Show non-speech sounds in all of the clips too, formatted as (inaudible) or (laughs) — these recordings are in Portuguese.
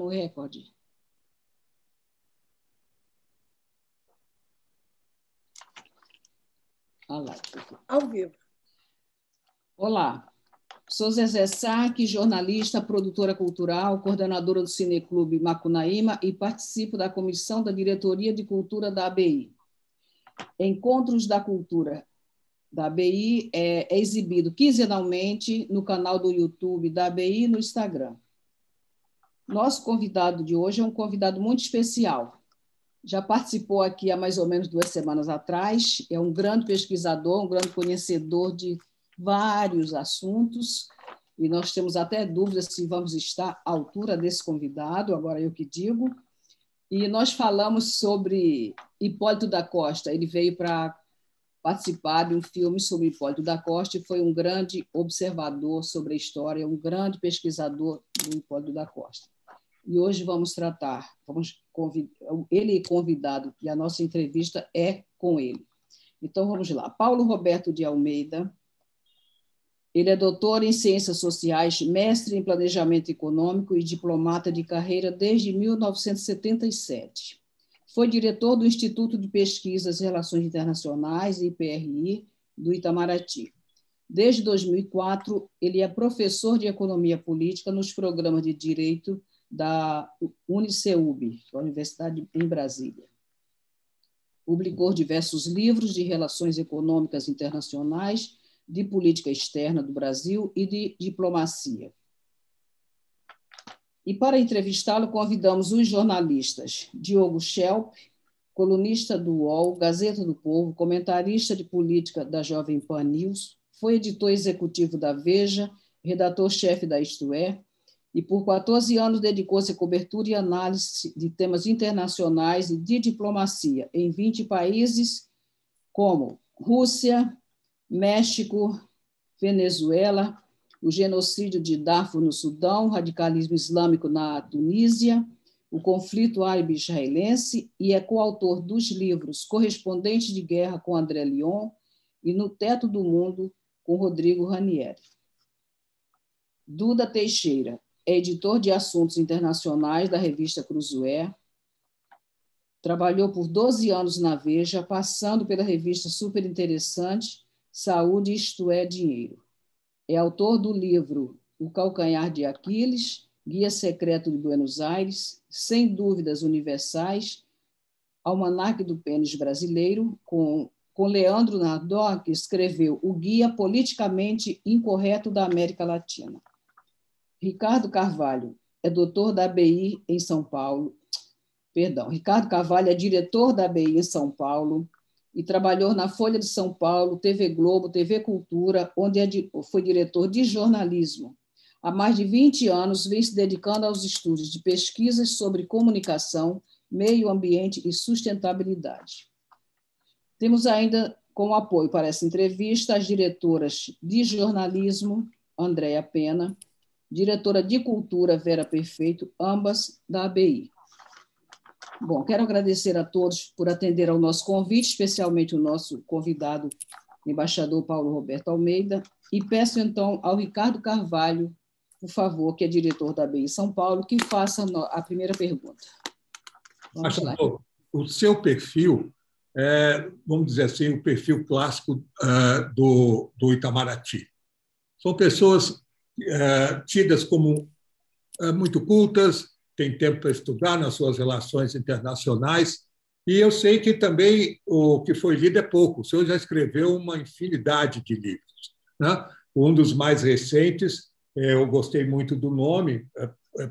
o recorde. Olá. Ao vivo. Olá, sou Zezé Sarque, jornalista, produtora cultural, coordenadora do Cineclube Macunaíma e participo da comissão da Diretoria de Cultura da ABI. Encontros da Cultura da ABI é, é exibido quinzenalmente no canal do YouTube da ABI e no Instagram. Nosso convidado de hoje é um convidado muito especial. Já participou aqui há mais ou menos duas semanas atrás. É um grande pesquisador, um grande conhecedor de vários assuntos. E nós temos até dúvidas se vamos estar à altura desse convidado, agora eu que digo. E nós falamos sobre Hipólito da Costa. Ele veio para participar de um filme sobre Hipólito da Costa e foi um grande observador sobre a história, um grande pesquisador do Hipólito da Costa. E hoje vamos tratar, vamos convid... ele é convidado e a nossa entrevista é com ele. Então vamos lá. Paulo Roberto de Almeida. Ele é doutor em Ciências Sociais, mestre em Planejamento Econômico e diplomata de carreira desde 1977. Foi diretor do Instituto de Pesquisas e Relações Internacionais, IPRI, do Itamaraty. Desde 2004, ele é professor de Economia Política nos programas de Direito da Uniceub, é Universidade em Brasília. Publicou diversos livros de relações econômicas internacionais, de política externa do Brasil e de diplomacia. E para entrevistá-lo, convidamos os jornalistas Diogo Schelp, colunista do UOL, Gazeta do Povo, comentarista de política da Jovem Pan News, foi editor executivo da Veja, redator-chefe da Isto É, e por 14 anos dedicou-se à cobertura e análise de temas internacionais e de diplomacia em 20 países, como Rússia, México, Venezuela, o genocídio de Darfur no Sudão, radicalismo islâmico na Tunísia, o conflito árabe-israelense e é coautor dos livros Correspondente de Guerra com André Lyon e No Teto do Mundo com Rodrigo Ranieri. Duda Teixeira, é editor de assuntos internacionais da revista Cruzoé. Trabalhou por 12 anos na Veja, passando pela revista super interessante Saúde Isto É Dinheiro. É autor do livro O Calcanhar de Aquiles, Guia Secreto de Buenos Aires, Sem Dúvidas Universais, Almanaque do Pênis Brasileiro, com, com Leandro que escreveu O Guia Politicamente Incorreto da América Latina. Ricardo Carvalho é doutor da ABI em São Paulo. Perdão, Ricardo Carvalho é diretor da ABI em São Paulo e trabalhou na Folha de São Paulo, TV Globo, TV Cultura, onde é foi diretor de jornalismo. Há mais de 20 anos vem se dedicando aos estudos de pesquisas sobre comunicação, meio ambiente e sustentabilidade. Temos ainda com apoio para essa entrevista as diretoras de jornalismo, Andréa Pena, diretora de Cultura Vera Perfeito, ambas da ABI. Bom, quero agradecer a todos por atender ao nosso convite, especialmente o nosso convidado, embaixador Paulo Roberto Almeida, e peço então ao Ricardo Carvalho, por favor, que é diretor da ABI São Paulo, que faça a primeira pergunta. embaixador, o seu perfil é, vamos dizer assim, o perfil clássico uh, do, do Itamaraty. São pessoas eh, tidas como eh, muito cultas, têm tempo para estudar nas suas relações internacionais. E eu sei que também o que foi lido é pouco. O senhor já escreveu uma infinidade de livros. Né? Um dos mais recentes, eh, eu gostei muito do nome,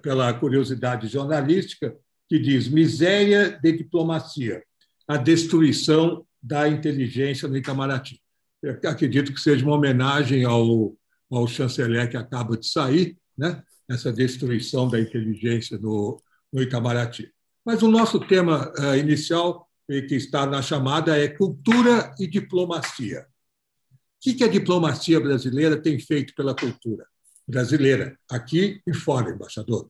pela curiosidade jornalística, que diz Miséria de Diplomacia, a destruição da inteligência no Itamaraty. Eu acredito que seja uma homenagem ao ao chanceler que acaba de sair, né? essa destruição da inteligência no, no Itamaraty. Mas o nosso tema eh, inicial, eh, que está na chamada, é cultura e diplomacia. O que a diplomacia brasileira tem feito pela cultura brasileira, aqui e fora, embaixador?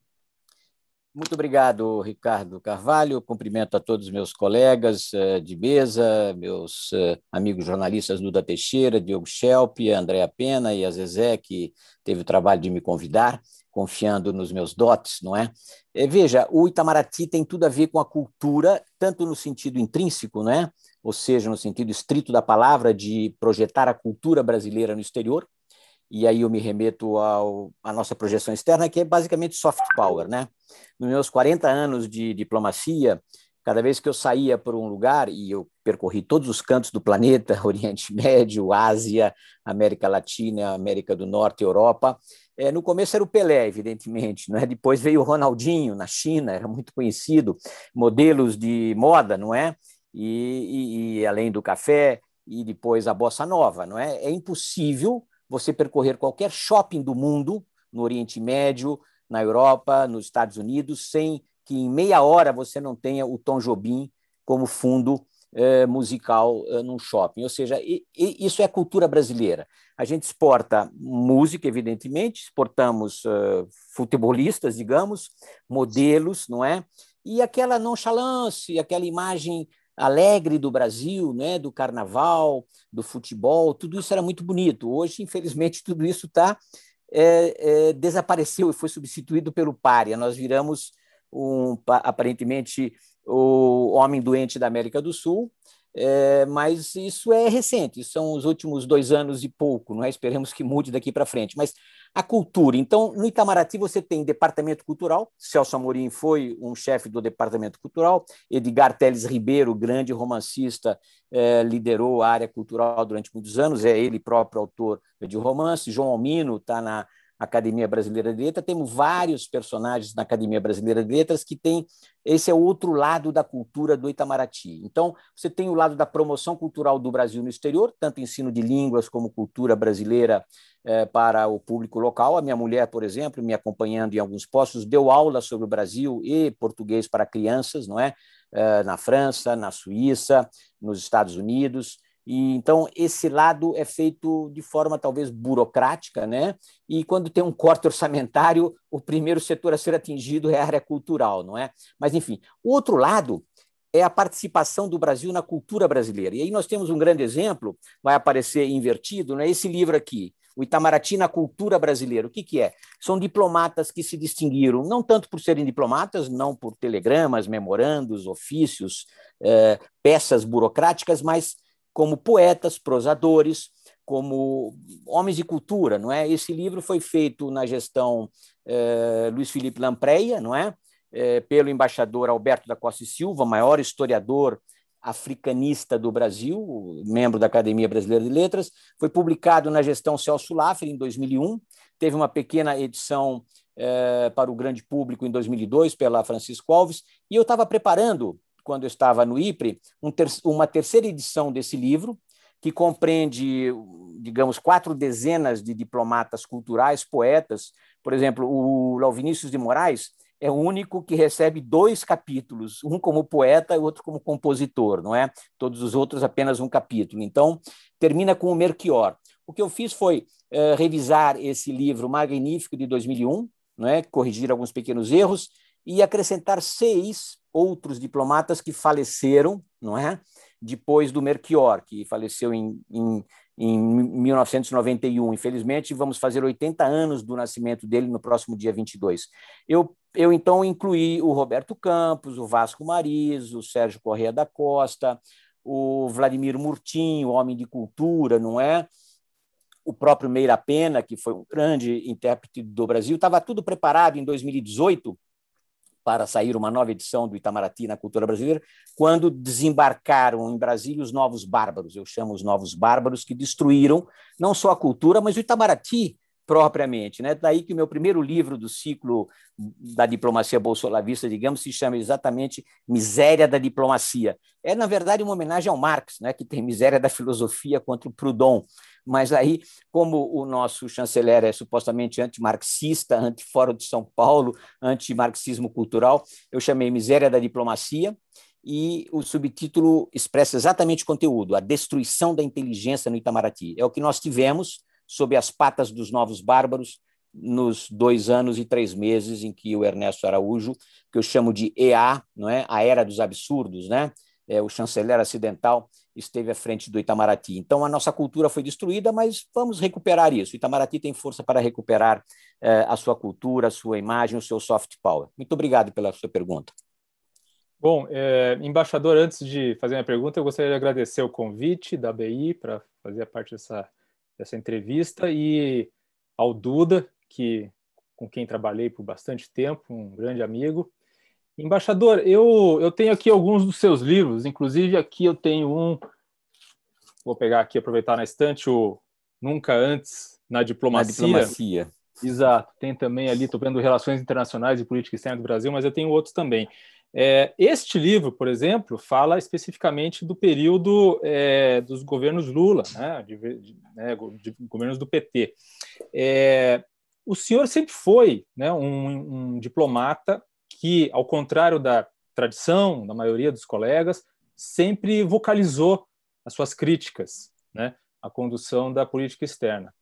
Muito obrigado, Ricardo Carvalho. Cumprimento a todos os meus colegas eh, de mesa, meus eh, amigos jornalistas Luda Teixeira, Diogo Schelp, Andréa Pena e a Zezé, que teve o trabalho de me convidar, confiando nos meus dotes, não é? Eh, veja, o Itamaraty tem tudo a ver com a cultura, tanto no sentido intrínseco, não é? ou seja, no sentido estrito da palavra, de projetar a cultura brasileira no exterior, e aí eu me remeto ao, à nossa projeção externa, que é basicamente soft power. Né? Nos meus 40 anos de diplomacia, cada vez que eu saía por um lugar, e eu percorri todos os cantos do planeta, (laughs) Oriente Médio, Ásia, América Latina, América do Norte, Europa, é, no começo era o Pelé, evidentemente, não é? Depois veio o Ronaldinho na China, era muito conhecido, modelos de moda, não é? E, e, e além do café, e depois a bossa nova, não é? É impossível você percorrer qualquer shopping do mundo, no Oriente Médio, na Europa, nos Estados Unidos, sem que em meia hora você não tenha o Tom Jobim como fundo eh, musical eh, num shopping. Ou seja, e, e isso é cultura brasileira. A gente exporta música, evidentemente, exportamos uh, futebolistas, digamos, modelos, não é? E aquela nonchalance, aquela imagem alegre do Brasil, né, do carnaval, do futebol, tudo isso era muito bonito. Hoje, infelizmente, (laughs) tudo isso tá, é, é, desapareceu e foi substituído pelo pária. Nós viramos, um, aparentemente, o homem doente da América do Sul, é, mas isso é recente, são os últimos dois anos e pouco, não é? Esperemos que mude daqui para frente. Mas a cultura. Então, no Itamaraty você tem departamento cultural, Celso Amorim foi um chefe do departamento cultural, Edgar Teles Ribeiro, grande romancista, eh, liderou a área cultural durante muitos anos, é ele próprio autor de romance. João Almino está na Academia Brasileira de Letras, temos vários personagens na Academia Brasileira de Letras que tem esse é outro lado da cultura do Itamaraty. Então, você tem o lado da promoção cultural do Brasil no exterior, tanto ensino de línguas como cultura brasileira eh, para o público local. A minha mulher, por exemplo, me acompanhando em alguns postos, deu aula sobre o Brasil e português para crianças, não é? Eh, na França, na Suíça, nos Estados Unidos. E, então, esse lado é feito de forma talvez burocrática, né? E quando tem um corte orçamentário, o primeiro setor a ser atingido é a área cultural, não é? Mas, enfim, o outro lado é a participação do Brasil na cultura brasileira. E aí nós temos um grande exemplo, vai aparecer invertido, né? esse livro aqui, o Itamaraty na cultura brasileira. O que, que é? São diplomatas que se distinguiram, não tanto por serem diplomatas, não por telegramas, memorandos, ofícios, eh, peças burocráticas, mas como poetas, prosadores, como homens de cultura, não é? Esse livro foi feito na gestão eh, Luiz Felipe Lampreia, não é? Eh, pelo embaixador Alberto da Costa e Silva, maior historiador africanista do Brasil, membro da Academia Brasileira de Letras, foi publicado na gestão Celso Laffer em 2001, teve uma pequena edição eh, para o grande público em 2002 pela Francisco Alves, e eu estava preparando quando eu estava no IPRE, um ter uma terceira edição desse livro, que compreende, digamos, quatro dezenas de diplomatas culturais, poetas. Por exemplo, o Lauvinícius de Moraes é o único que recebe dois capítulos, um como poeta e outro como compositor, não é? Todos os outros apenas um capítulo. Então, termina com o Merquior. O que eu fiz foi eh, revisar esse livro magnífico de 2001, não é? corrigir alguns pequenos erros e acrescentar seis outros diplomatas que faleceram, não é? Depois do Merchior, que faleceu em, em, em 1991. Infelizmente, vamos fazer 80 anos do nascimento dele no próximo dia 22. Eu, eu então incluí o Roberto Campos, o Vasco Mariz, o Sérgio Correa da Costa, o Vladimir Murtinho, homem de cultura, não é? o próprio Meira Pena, que foi um grande intérprete do Brasil, estava tudo preparado em 2018 para sair uma nova edição do Itamaraty na cultura brasileira, quando desembarcaram em Brasília os novos bárbaros, eu chamo os novos bárbaros, que destruíram não só a cultura, mas o Itamaraty propriamente. Né? Daí que o meu primeiro livro do ciclo da diplomacia bolsolavista, digamos, se chama exatamente Miséria da Diplomacia. É, na verdade, uma homenagem ao Marx, né, que tem Miséria da Filosofia contra o Proudhon. Mas aí, como o nosso chanceler é supostamente antimarxista, anti-fórum de São Paulo, anti-marxismo cultural, eu chamei Miséria da Diplomacia, e o subtítulo expressa exatamente o conteúdo, a destruição da inteligência no Itamaraty. É o que nós tivemos sob as patas dos novos bárbaros nos dois anos e três meses em que o Ernesto Araújo, que eu chamo de EA, não é? a Era dos Absurdos, né? É, o chanceler acidental, esteve à frente do Itamaraty. Então, a nossa cultura foi destruída, mas vamos recuperar isso. O Itamaraty tem força para recuperar é, a sua cultura, a sua imagem, o seu soft power. Muito obrigado pela sua pergunta. Bom, é, embaixador, antes de fazer minha pergunta, eu gostaria de agradecer o convite da BI para fazer parte dessa dessa entrevista e ao Duda, que com quem trabalhei por bastante tempo, um grande amigo. Embaixador, eu, eu tenho aqui alguns dos seus livros, inclusive aqui eu tenho um, vou pegar aqui, aproveitar na estante, o Nunca Antes na Diplomacia. Na diplomacia. Exato, tem também ali, estou vendo Relações Internacionais e Política Externa do Brasil, mas eu tenho outros também. É, este livro, por exemplo, fala especificamente do período é, dos governos Lula, né, de, de, né, de governos do PT. É, o senhor sempre foi né, um, um, diplomata que, ao contrário da tradição da maioria dos colegas, sempre vocalizou as suas críticas né, à condução da política externa,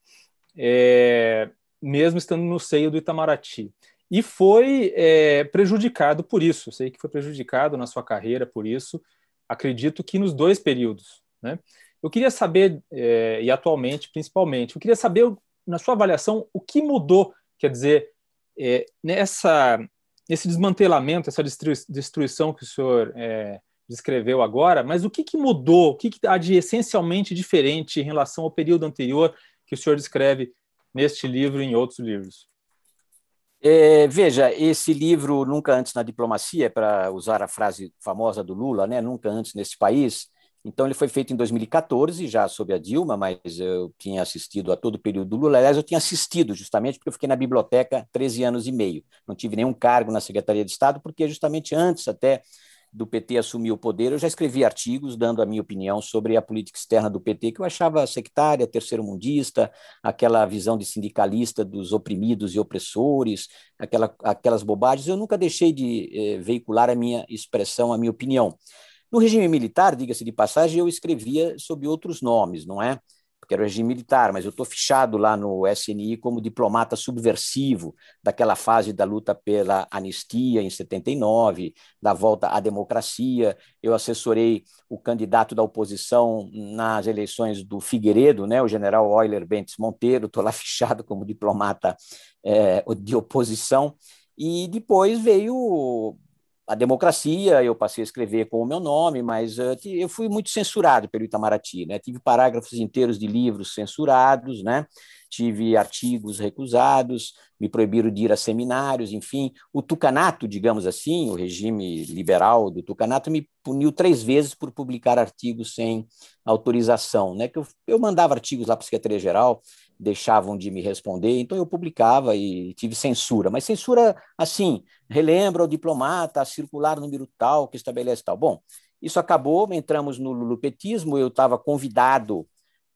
é, mesmo estando no seio do Itamaraty e foi é, prejudicado por isso. Sei que foi prejudicado na sua carreira por isso, acredito que nos dois períodos. Né? Eu queria saber, é, e atualmente principalmente, eu queria saber, na sua avaliação, o que mudou, quer dizer, é, nessa, nesse desmantelamento, essa destruição que o senhor é, descreveu agora, mas o que, que mudou, o que, que há de essencialmente diferente em relação ao período anterior que o senhor descreve neste livro e em outros livros? É, veja, esse livro Nunca Antes na Diplomacia, para usar a frase famosa do Lula, né? Nunca Antes nesse país. Então, ele foi feito em 2014, já sob a Dilma, mas eu tinha assistido a todo o período do Lula. Aliás, eu tinha assistido justamente porque eu fiquei na biblioteca 13 anos e meio. Não tive nenhum cargo na Secretaria de Estado, porque justamente antes até do PT assumir o poder, eu já escrevi artigos dando a minha opinião sobre a política externa do PT, que eu achava sectária, terceiro-mundista, aquela visão de sindicalista dos oprimidos e opressores, aquela, aquelas bobagens. Eu nunca deixei de eh, veicular a minha expressão, a minha opinião. No regime militar, diga-se de passagem, eu escrevia sob outros nomes, não é? que era é o regime militar, mas eu estou fichado lá no SNI como diplomata subversivo daquela fase da luta pela anistia em 79, da volta à democracia. Eu assessorei o candidato da oposição nas eleições do Figueiredo, né, o general Euler Bentes Monteiro, estou lá (laughs) fichado como diplomata é, de oposição. E depois veio a democracia, eu passei a escrever com o meu nome, mas eh, eu fui muito censurado pelo Itamaraty, né? Tive parágrafos inteiros de livros censurados, né? Tive artigos recusados, me proibiram de ir a seminários, enfim. O Tucanato, digamos assim, o regime liberal do Tucanato, me puniu três vezes por publicar artigos sem autorização, né? Que eu, eu mandava artigos lá para a Secretaria Geral, deixavam de me responder, então eu publicava e tive censura, mas censura assim, relembra o diplomata, circular número tal, que estabelece tal. Bom, isso acabou, entramos no lulupetismo, eu estava convidado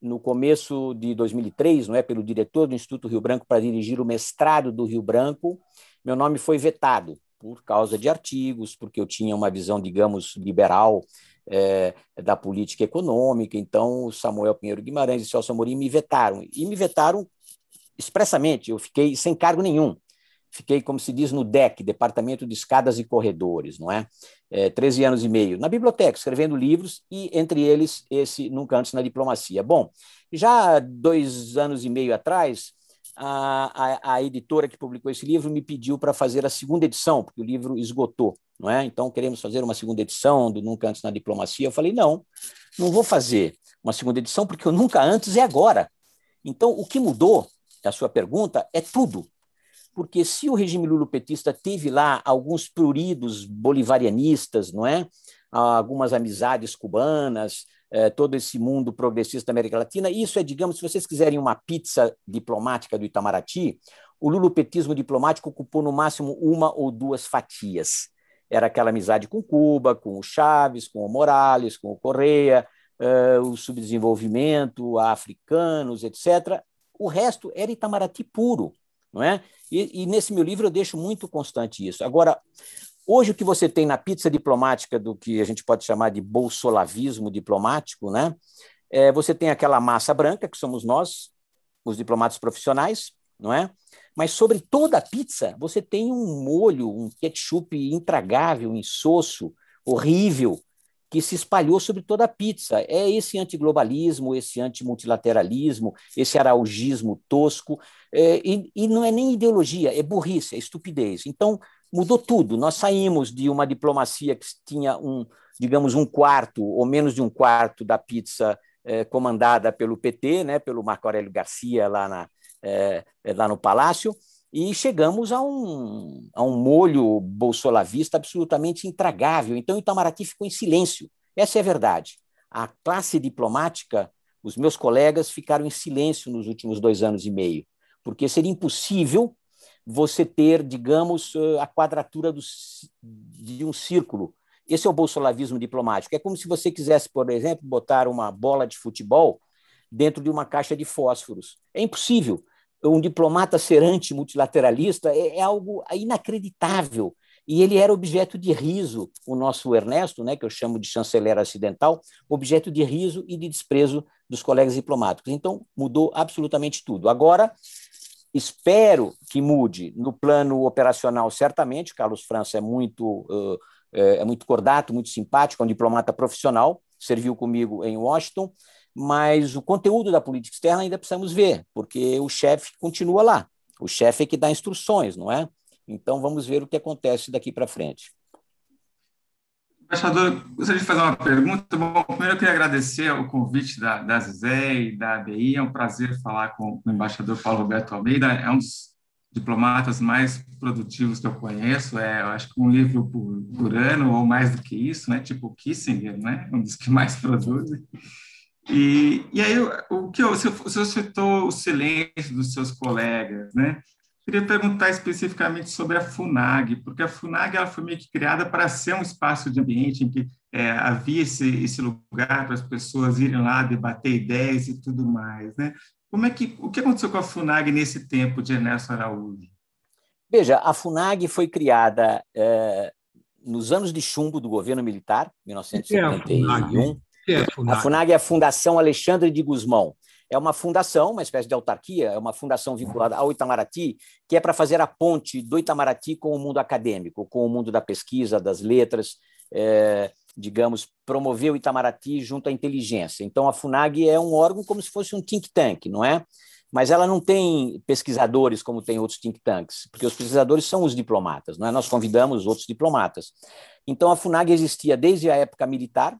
no começo de 2003, não é, pelo diretor do Instituto Rio Branco para dirigir o mestrado do Rio Branco. Meu nome foi vetado por causa de artigos, porque eu tinha uma visão, digamos, liberal é, da política econômica. Então, Samuel Pinheiro Guimarães e o Celso Amorim me vetaram. E me vetaram expressamente, eu fiquei sem cargo nenhum. Fiquei, como se diz no DEC, Departamento de Escadas e Corredores, não é? é 13 anos e meio, na biblioteca, escrevendo livros, e entre eles esse Nunca Antes na Diplomacia. Bom, já dois anos e meio atrás, a, a, a editora que publicou esse livro me pediu para fazer a segunda edição, porque o livro esgotou, não é? Então queremos fazer uma segunda edição do Nunca Antes na Diplomacia. Eu falei: não, não vou fazer uma segunda edição, porque o Nunca Antes é agora. Então, o que mudou, a sua pergunta, é tudo. Porque se o regime lulopetista teve lá alguns pruridos bolivarianistas, não é? algumas amizades cubanas, é, todo esse mundo progressista da América Latina. Isso é, digamos, se vocês quiserem uma pizza diplomática do Itamaraty, o lulupetismo diplomático ocupou no máximo uma ou duas fatias. Era aquela amizade com Cuba, com o Chaves, com o Morales, com o Correia, é, o subdesenvolvimento, africanos, etc. O resto era Itamaraty puro. Não é? E, e, nesse meu livro eu deixo muito constante isso. Agora, Hoje, o que você tem na pizza diplomática do que a gente pode chamar de bolsolavismo diplomático, né? É, você tem aquela massa branca, que somos nós, os diplomatas profissionais, não é? Mas sobre toda a pizza, você tem um molho, um ketchup intragável, insosso, horrível, que se espalhou sobre toda a pizza. É esse antiglobalismo, esse antimultilateralismo, esse araugismo tosco, é, e, e não é nem ideologia, é burrice, é estupidez. Então, mudou tudo. Nós saímos de uma diplomacia que tinha um, digamos, um quarto ou menos de um quarto da pizza eh, comandada pelo PT, né, pelo Marco Aurélio Garcia lá, na, eh, lá no Palácio, e chegamos a um, a um molho bolsolavista absolutamente intragável. Então, Itamaraty ficou em silêncio. Essa é a verdade. A classe diplomática, os meus colegas ficaram em silêncio nos últimos dois anos e meio, porque seria impossível você ter, digamos, eh, a quadratura do, de um círculo. Esse é o bolsolavismo diplomático. É como se você quisesse, por exemplo, botar uma bola de futebol dentro de uma caixa de fósforos. É impossível. Um diplomata ser multilateralista, é, é algo inacreditável. E ele era objeto de riso, o nosso Ernesto, né, que eu chamo de chanceler acidental, objeto de riso e de desprezo dos colegas diplomáticos. Então, mudou absolutamente tudo. Agora, Espero que mude no plano operacional, certamente. Carlos França é muito, é, é muito cordato, muito simpático, é um diplomata profissional, serviu comigo em Washington, mas o conteúdo da política externa ainda precisamos ver, porque o chefe continua lá. O chefe é que dá instruções, não é? Então vamos ver o que acontece daqui para frente. Embaixador, gostaria de fazer uma pergunta. Bom, primeiro eu queria agradecer o convite da, da Zé e da ABI. É um prazer falar com o embaixador Paulo Roberto Almeida. É um dos diplomatas mais produtivos que eu conheço. É, eu acho que um livro por, por, ano ou mais do que isso, né? Tipo Kissinger, né? Um dos que mais (laughs) produzem. E, e aí, o que eu, o senhor citou o silêncio dos seus colegas, né? Queria perguntar especificamente sobre a FUNAG, porque a FUNAG ela foi meio que criada para ser um espaço de ambiente em que é, havia esse, esse lugar para as pessoas irem lá debater ideias e tudo mais, né? Como é que o que aconteceu com a FUNAG nesse tempo de Ernesto Araújo? Veja, a FUNAG foi criada é, nos anos de chumbo do governo militar, 1971. O é, é a FUNAG? A FUNAG é a Fundação Alexandre de Guzmão é uma fundação, uma espécie de autarquia, é uma fundação vinculada ao Itamaraty, que é para fazer a ponte do Itamaraty com o mundo acadêmico, com o mundo da pesquisa, das letras, é, digamos, promover o Itamaraty junto à inteligência. Então, a FUNAG é um órgão como se fosse um think tank, não é? Mas ela não tem pesquisadores como tem outros think tanks, porque os pesquisadores são os diplomatas, não é? Nós convidamos outros diplomatas. Então, a FUNAG existia desde a época militar,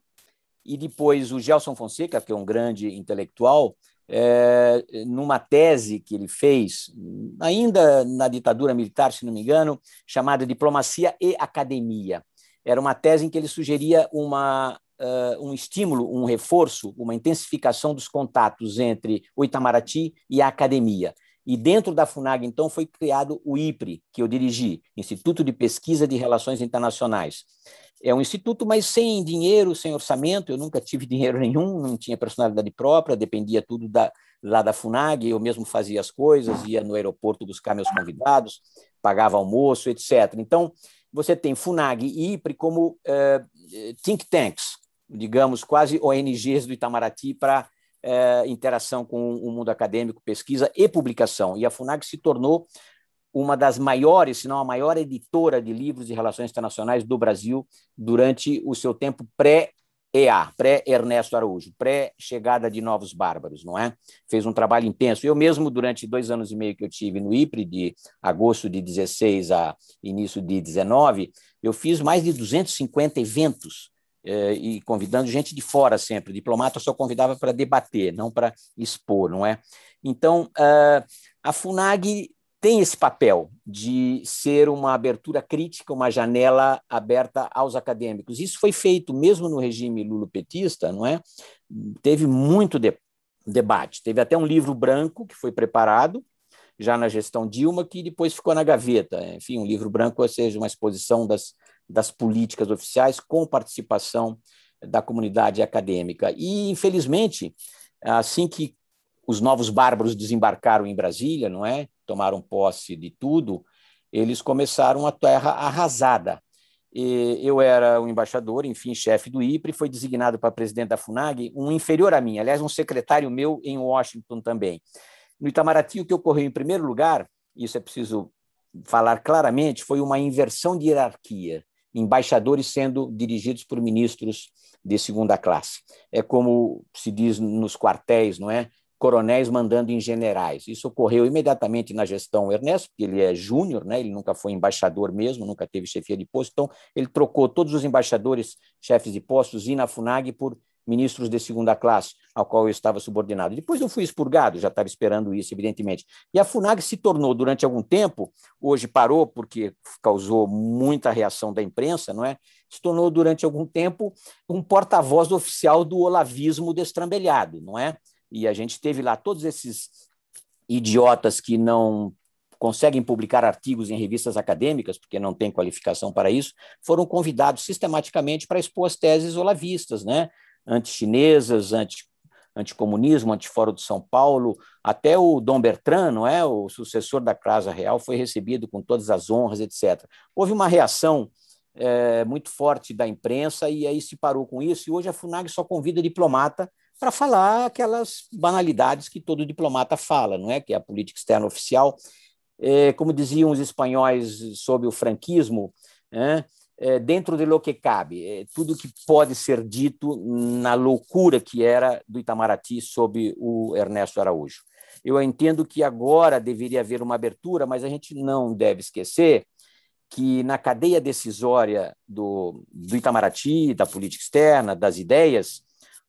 e depois o Gelson Fonseca, que é um grande intelectual, é, numa tese que ele fez, ainda na ditadura militar, se não me engano, chamada Diplomacia e Academia. Era uma tese em que ele sugeria uma, uh, um estímulo, um reforço, uma intensificação dos contatos entre o Itamaraty e a academia. E dentro da FUNAG, então, foi criado o IPRE, que eu dirigi, Instituto de Pesquisa de Relações Internacionais. É um instituto, mas sem dinheiro, sem orçamento, eu nunca tive (laughs) dinheiro nenhum, não tinha personalidade própria, dependia tudo da, lá da FUNAG, eu mesmo fazia as coisas, ia no aeroporto buscar meus convidados, pagava almoço, etc. Então, você tem FUNAG e IPRE como uh, think tanks, digamos, quase ONGs do Itamaraty para é, interação com o mundo acadêmico, pesquisa e publicação. E a FUNAG se tornou uma das maiores, se não a maior editora de livros de relações internacionais do Brasil durante o seu tempo pré EA, pré-Ernesto Araújo, pré-chegada de novos bárbaros, não é? Fez um trabalho intenso. Eu mesmo, durante dois anos e meio que eu tive no IPRE, de agosto de 16 a início de 19, eu fiz mais de 250 eventos é, e convidando gente de fora sempre. O diplomata só convidava para debater, não para expor, não é? Então, eh, a FUNAG tem esse papel de ser uma abertura crítica, uma janela aberta aos acadêmicos. Isso foi feito mesmo no regime lulopetista, não é? Teve muito de debate. Teve até um livro branco que foi preparado já na gestão Dilma, que depois ficou na gaveta. Enfim, um livro branco, ou seja, uma exposição das das políticas oficiais com participação da comunidade acadêmica. E, infelizmente, assim que os novos bárbaros desembarcaram em Brasília, não é? Tomaram posse de tudo, eles começaram a terra arrasada. E eu era o embaixador, enfim, chefe do IPRE, foi designado para presidente da FUNAG um inferior a mim, aliás, um secretário meu em Washington também. No Itamaraty, o que ocorreu em primeiro lugar, isso é preciso falar claramente, foi uma inversão de hierarquia embaixadores sendo dirigidos por ministros de segunda classe. É como se diz nos quartéis, não é? Coronéis mandando em generais. Isso ocorreu imediatamente na gestão Ernesto, porque ele é júnior, né? ele nunca foi embaixador mesmo, nunca teve chefia de posto, então ele trocou todos os embaixadores, chefes de postos, e na FUNAG por ministros de segunda classe, ao qual eu estava subordinado. Depois eu fui expurgado, já estava esperando isso, evidentemente. E a FUNAG se tornou, durante algum tempo, hoje parou porque causou muita reação da imprensa, não é? Se tornou, durante algum tempo, um porta-voz oficial do olavismo destrambelhado, não é? E a gente teve lá todos esses idiotas que não conseguem publicar artigos em revistas acadêmicas, porque não tem qualificação para isso, foram convidados sistematicamente para expor as teses olavistas, né? anti-chinesas, anti anticomunismo, antifórum de São Paulo, até o Dom Bertrand, não é, o sucessor da Casa Real, foi recebido com todas as honras, etc. Houve uma reação é, muito forte da imprensa e aí se parou com isso. E hoje a Funag só convida diplomata para falar aquelas banalidades que todo diplomata fala, não é? Que é a política externa oficial. É, como diziam os espanhóis sobre o franquismo, é, é, dentro de lo que cabe, é, tudo que pode ser dito na loucura que era do Itamaraty sob o Ernesto Araújo. Eu entendo que agora deveria haver uma abertura, mas a gente não deve esquecer que na cadeia decisória do, do Itamaraty, da política externa, das ideias,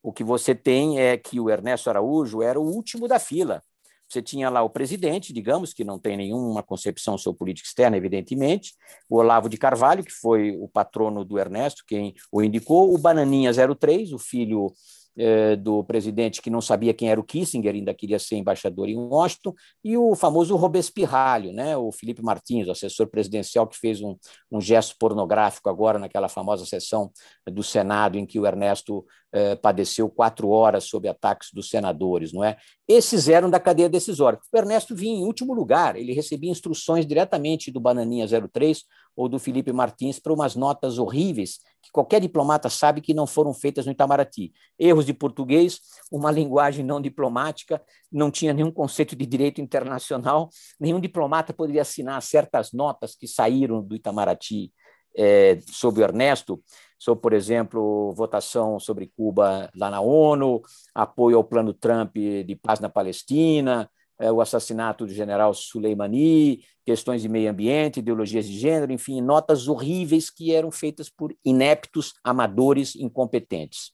o que você tem é que o Ernesto Araújo era o último da fila você tinha lá o presidente, digamos, que não tem nenhuma concepção sobre política externa, evidentemente, o Olavo de Carvalho, que foi o patrono do Ernesto, quem o indicou, o Bananinha 03, o filho eh, do presidente que não sabia quem era o Kissinger, ainda queria ser embaixador em Washington, e o famoso Robespirralho, né, o Felipe Martins, o assessor presidencial que fez um, um gesto pornográfico agora naquela famosa sessão do Senado em que o Ernesto eh, padeceu quatro horas sob ataques dos senadores, não é? Esses eram da cadeia decisória. O Ernesto vinha em último lugar, ele recebia instruções diretamente do Bananinha 03 ou do Felipe Martins para umas notas horríveis que qualquer diplomata sabe que não foram feitas no Itamaraty. Erros de português, uma (laughs) linguagem não diplomática, não tinha nenhum conceito de direito internacional, nenhum diplomata poderia assinar certas notas que saíram do Itamaraty é, sobre o Ernesto, sobre, por exemplo, votação sobre Cuba lá na ONU, apoio ao plano Trump de paz na Palestina, é, o assassinato do general Soleimani, questões de meio ambiente, ideologias de gênero, enfim, notas horríveis que eram feitas por ineptos, amadores, incompetentes.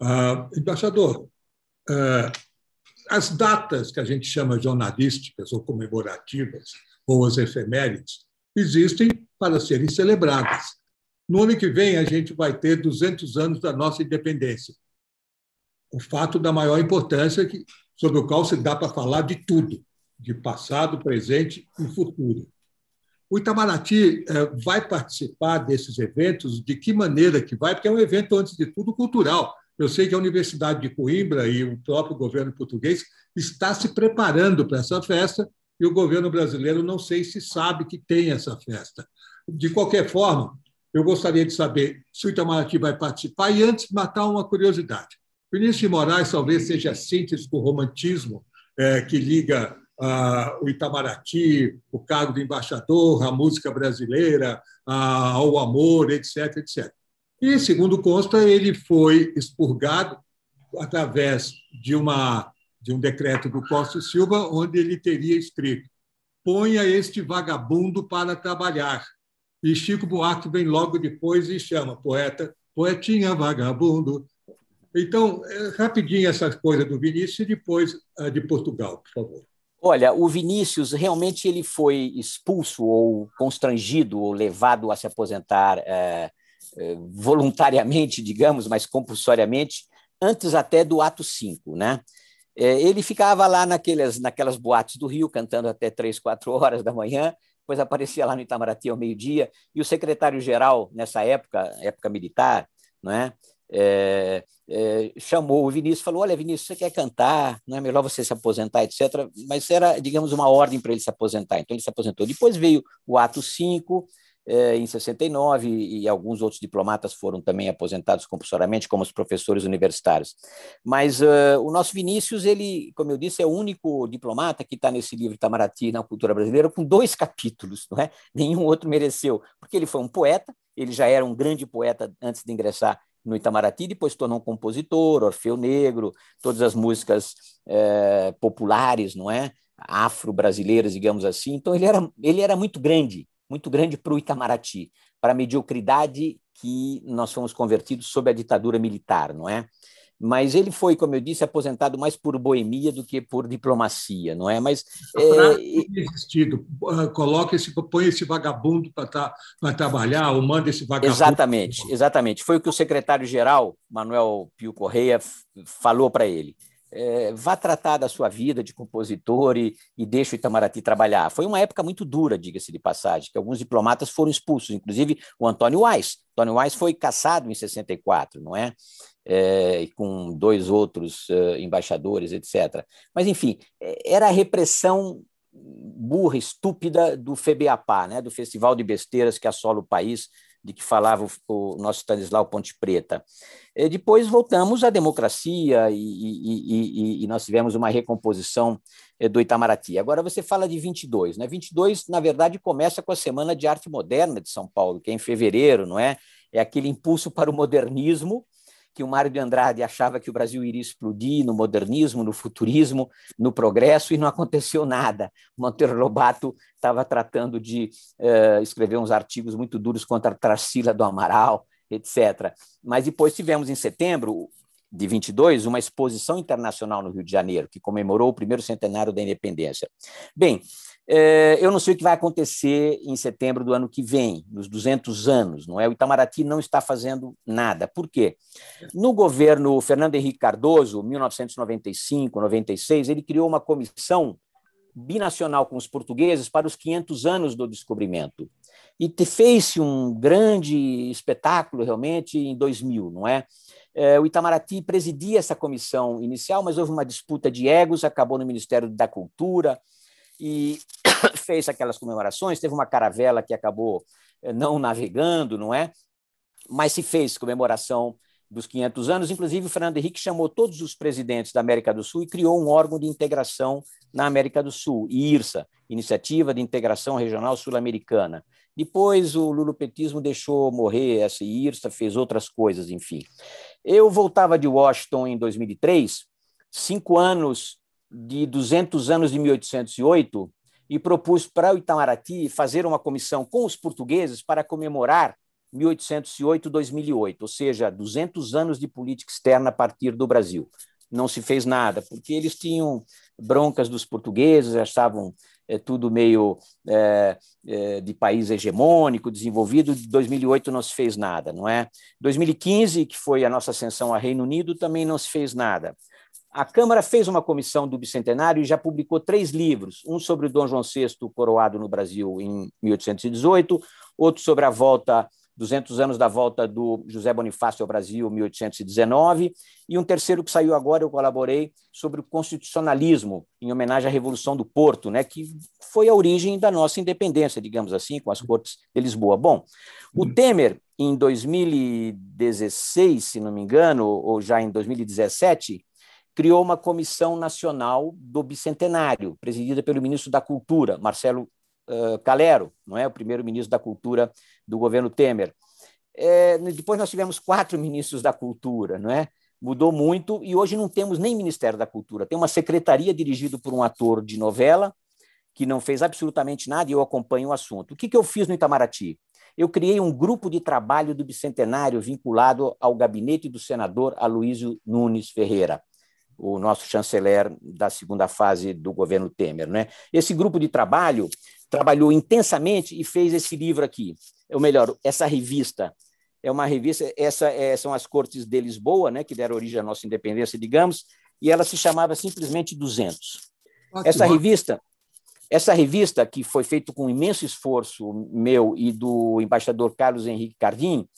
Uh, embaixador, uh, as datas que a gente chama jornalísticas ou comemorativas, ou as efemérides, existem para serem celebradas. No ano que vem, a gente vai ter 200 anos da nossa independência. O fato da maior importância que, sobre o qual se dá para falar de tudo, de passado, presente e futuro. O Itamaraty eh, vai participar desses eventos? De que maneira que vai? Porque é um evento, antes de tudo, cultural. Eu sei que a Universidade de Coimbra e o próprio governo português está se preparando para essa festa e o governo brasileiro não sei se sabe que tem essa festa. De qualquer forma, eu gostaria de saber se o Itamaraty vai participar e antes matar uma curiosidade. Vinícius de Moraes talvez seja a síntese do romantismo é, que liga a o Itamaraty, o cargo de embaixador, a música brasileira, ao amor, etc, etc. E, segundo consta, ele foi expurgado através de uma de um decreto do Costa Silva, onde ele teria escrito: ponha este vagabundo para trabalhar. E Chico Buarque vem logo depois e chama poeta, poetinha vagabundo. Então, é, rapidinho essas coisas do Vinícius e depois de Portugal, por favor. Olha, o Vinícius realmente ele foi expulso ou constrangido ou levado a se aposentar é, é voluntariamente, digamos, mas compulsoriamente, antes até do ato 5, né? É, ele ficava lá naquelas, naquelas boates do Rio, cantando até três, quatro horas da manhã, depois aparecia lá no Itamaraty ao meio-dia, e o secretário-geral, nessa época, época militar, não é? É, é, chamou o Vinícius falou: Olha, Vinícius, você quer cantar, não é melhor você se aposentar, etc. Mas era, digamos, uma ordem para ele se aposentar. Então ele se aposentou. Depois veio o ato 5, é, em 69 e alguns outros diplomatas foram também aposentados compulsoriamente, como os professores universitários. Mas uh, o nosso Vinícius, ele, como eu disse, é o único diplomata que está nesse livro Itamaraty na cultura brasileira com dois capítulos, não é? Nenhum outro mereceu, porque ele foi um poeta, ele já era um grande poeta antes de ingressar no Itamaraty, depois tornou um compositor, Orfeu Negro, todas as músicas é, populares, não é? Afro-brasileiras, digamos assim. Então ele era, ele era muito grande muito grande para o Itamaraty, para a mediocridade que nós fomos convertidos sob a ditadura militar, não é? Mas ele foi, como eu disse, aposentado mais por boemia do que por diplomacia, não é? Mas é... existido, ah, coloca esse, põe esse vagabundo para tá, trabalhar, ou manda esse vagabundo. Exatamente, exatamente. Foi o que o secretário-geral Manuel Pio Correia falou para ele é, vá tratar da sua vida de compositor e, e deixe o Itamaraty trabalhar. Foi uma época muito dura, diga-se de passagem, que alguns diplomatas foram expulsos, inclusive o Antônio Weiss. Antônio Weiss foi caçado em 64, não é? é com dois outros uh, embaixadores, etc. Mas, enfim, era a repressão burra, estúpida do FEBEAPA, né? do Festival de Besteiras que assola o país de que falava o, o nosso Stanislau Ponte Preta. E depois voltamos à democracia e, e, e, nós tivemos uma recomposição eh, do Itamaraty. Agora você fala de 22, né? 22, na verdade, começa com a Semana de Arte Moderna de São Paulo, que é em fevereiro, não é? É aquele impulso para o modernismo que o Mário de Andrade achava que o Brasil iria explodir no modernismo, no futurismo, no progresso, e não aconteceu nada. Monteiro Lobato estava tratando de uh, escrever uns artigos muito duros contra a Tarsila do Amaral, etc. Mas depois tivemos em setembro de 22, uma exposição internacional no Rio de Janeiro, que comemorou o primeiro centenário da independência. Bem, é, eu não sei o que vai acontecer em setembro do ano que vem, nos 200 anos, não é? O Itamaraty não está fazendo nada. Por quê? No governo Fernando Henrique Cardoso, 1995, 96, ele criou uma comissão binacional com os portugueses para os 500 anos do descobrimento. E fez-se um grande espetáculo, realmente, em 2000, não é? É, o Itamaraty presidia essa comissão inicial, mas houve uma disputa de egos, acabou no Ministério da Cultura e (coughs) fez aquelas comemorações. Teve uma caravela que acabou eh, não (laughs) navegando, não é? Mas se fez comemoração dos 500 anos. Inclusive, o Fernando Henrique chamou todos os presidentes da América do Sul e criou um órgão de integração na América do Sul, IRSA, Iniciativa de Integração Regional Sul-Americana. Depois, o lulopetismo deixou morrer essa IRSA, fez outras coisas, enfim. Eu voltava de Washington em 2003, cinco anos de 200 anos de 1808, e propus para o Itamaraty fazer uma comissão com os portugueses para comemorar 1808-2008, ou seja, 200 anos de política externa a partir do Brasil. Não se fez nada, porque eles tinham broncas dos portugueses, achavam é tudo meio é, é, de país hegemônico, desenvolvido, de 2008 não se fez nada, não é? 2015, que foi a nossa ascensão ao Reino Unido, também não se fez nada. A Câmara fez uma comissão do bicentenário e já publicou três livros: um sobre o Dom João VI coroado no Brasil em 1818, outro sobre a volta 200 anos da volta do José Bonifácio ao Brasil, 1819, e um terceiro que saiu agora, eu colaborei, sobre o constitucionalismo, em homenagem à Revolução do Porto, né, que foi a origem da nossa independência, digamos assim, com as Cortes de Lisboa. Bom, o uhum. Temer, em 2016, se não me engano, ou já em 2017, criou uma comissão nacional do bicentenário, presidida pelo ministro da Cultura, Marcelo Calero, não é? o primeiro-ministro da Cultura do governo Temer. É, depois nós tivemos quatro (laughs) ministros da Cultura, não é? mudou muito e hoje não temos nem Ministério da Cultura. Tem uma secretaria dirigida por um ator de novela que não fez absolutamente nada e eu acompanho o assunto. O que, que eu fiz no Itamaraty? Eu criei um grupo de trabalho do Bicentenário vinculado ao gabinete do senador Aloísio Nunes Ferreira o nosso chanceler da segunda fase do governo Temer. Né? Esse grupo de trabalho trabalhou intensamente e fez esse livro aqui, ou melhor, essa revista. É uma revista, essa é, são as Cortes de Lisboa, né, que deram origem à nossa independência, digamos, e ela se chamava simplesmente 200. Ótimo. Essa revista, essa revista que foi feita com imenso esforço meu e do embaixador Carlos Henrique Cardim,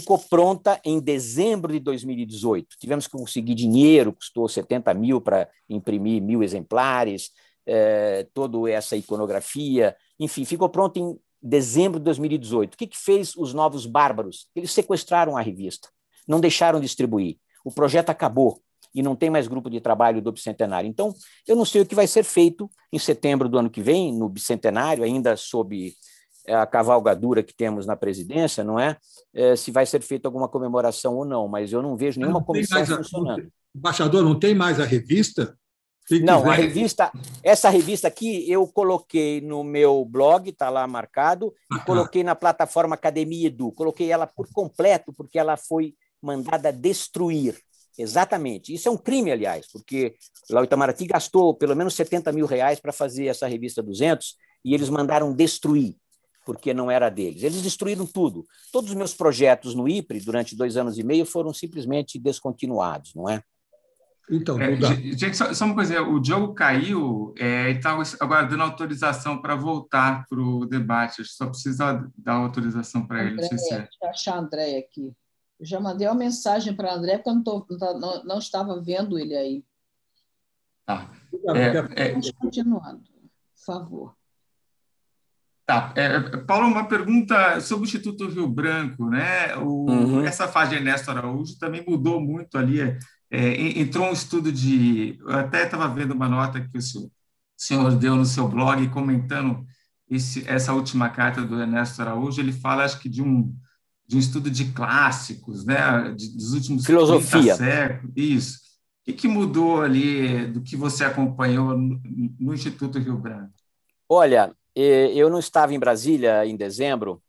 ficou pronta em dezembro de 2018. Tivemos que conseguir dinheiro, custou 70 mil para imprimir mil exemplares, é, toda essa iconografia, enfim, ficou pronta em dezembro de 2018. O que, que fez os novos bárbaros? Eles sequestraram a revista, não deixaram distribuir. O projeto acabou e não tem mais grupo de trabalho do bicentenário. Então, eu não sei o que vai ser feito em setembro do ano que vem, no bicentenário, ainda sob é a cavalgadura que temos na presidência, não é? é se vai ser feita alguma comemoração ou não, mas eu não vejo nenhuma não comissão funcionando. A, embaixador, não tem mais a revista? não, a revista, essa revista aqui eu coloquei no meu blog, está lá marcado, e coloquei na plataforma Academia Edu, coloquei ela por completo, porque ela foi mandada destruir. Exatamente. Isso é um crime, aliás, porque lá o Itamaraty gastou pelo menos 70 mil reais para fazer essa revista 200 e eles mandaram destruir porque não era deles. Eles destruíram tudo. Todos os meus projetos no IPRE, durante dois anos e meio, foram simplesmente descontinuados, não é? Então, é, gente, só, só, uma coisa, o Diogo caiu é, e está agora dando autorização para voltar para o debate. Só precisa dar autorização para ele. É. Andréia, Deixa eu achar a Andréia aqui. Eu já mandei uma mensagem para André, porque eu não, tô, tá, não, não, estava vendo ele aí. Tá. É, é, continuando, por favor. Tá. É, Paulo, uma pergunta sobre o Instituto Rio Branco, né? O, uhum. Essa fase de Ernesto Araújo também mudou muito ali. É, é entrou um estudo de. Eu até estava vendo uma nota que o senhor, o senhor, deu no seu blog comentando esse, essa última carta do Ernesto Araújo. Ele fala, acho que, de um, de um estudo de clássicos, né? De, dos últimos Filosofia. séculos. Isso. O que, que mudou ali do que você acompanhou no, no Instituto Rio Branco? Olha, eu não estava em Brasília em dezembro,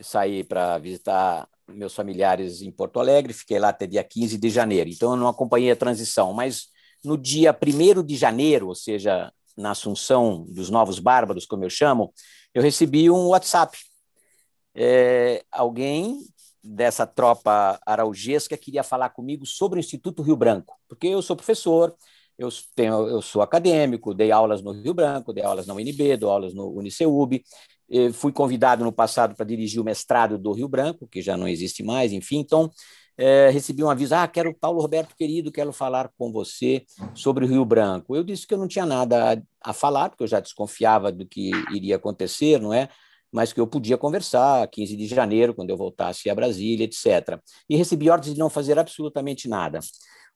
saí para visitar meus familiares em Porto Alegre, fiquei lá até dia 15 de janeiro, então eu não acompanhei a transição, mas no dia 1 de janeiro, ou seja, na Assunção dos Novos Bárbaros, como eu chamo, eu recebi um WhatsApp. É, alguém dessa tropa araugesca queria falar comigo sobre o Instituto Rio Branco, porque eu sou professor, eu, tenho, eu sou acadêmico, dei aulas no Rio Branco, dei aulas na UNB, dou aulas no Uniceub. Eh, fui convidado no passado para dirigir o mestrado do Rio Branco, que já não existe mais, enfim. Então, é, recebi um aviso: ah, quero, Paulo Roberto querido, quero falar com você sobre o Rio Branco. Eu disse que eu não tinha nada a, a falar, porque eu já desconfiava do que iria acontecer, não é? mas que eu podia conversar 15 de janeiro, quando eu voltasse a Brasília, etc. E recebi ordens de não fazer absolutamente nada.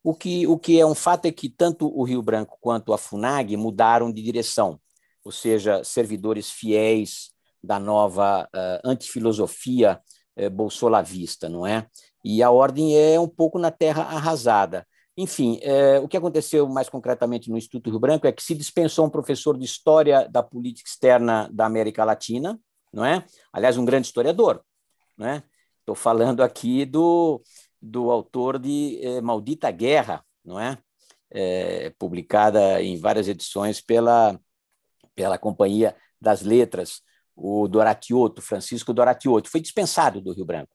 O que, o que é um fato é que tanto o Rio Branco quanto a FUNAG mudaram de direção, ou seja, servidores fiéis da nova uh, antifilosofia uh, bolsolavista, não é? E a ordem é um pouco na terra arrasada. Enfim, uh, o que aconteceu mais concretamente no Instituto Rio Branco é que se dispensou um professor de História da Política Externa da América Latina, não é? Aliás, um grande historiador, não é? Estou falando aqui do do autor de eh, Maldita Guerra, não é? é? Publicada em várias edições pela, pela Companhia das Letras, o Doratiotto, Francisco Doratiotto. Foi dispensado do Rio Branco.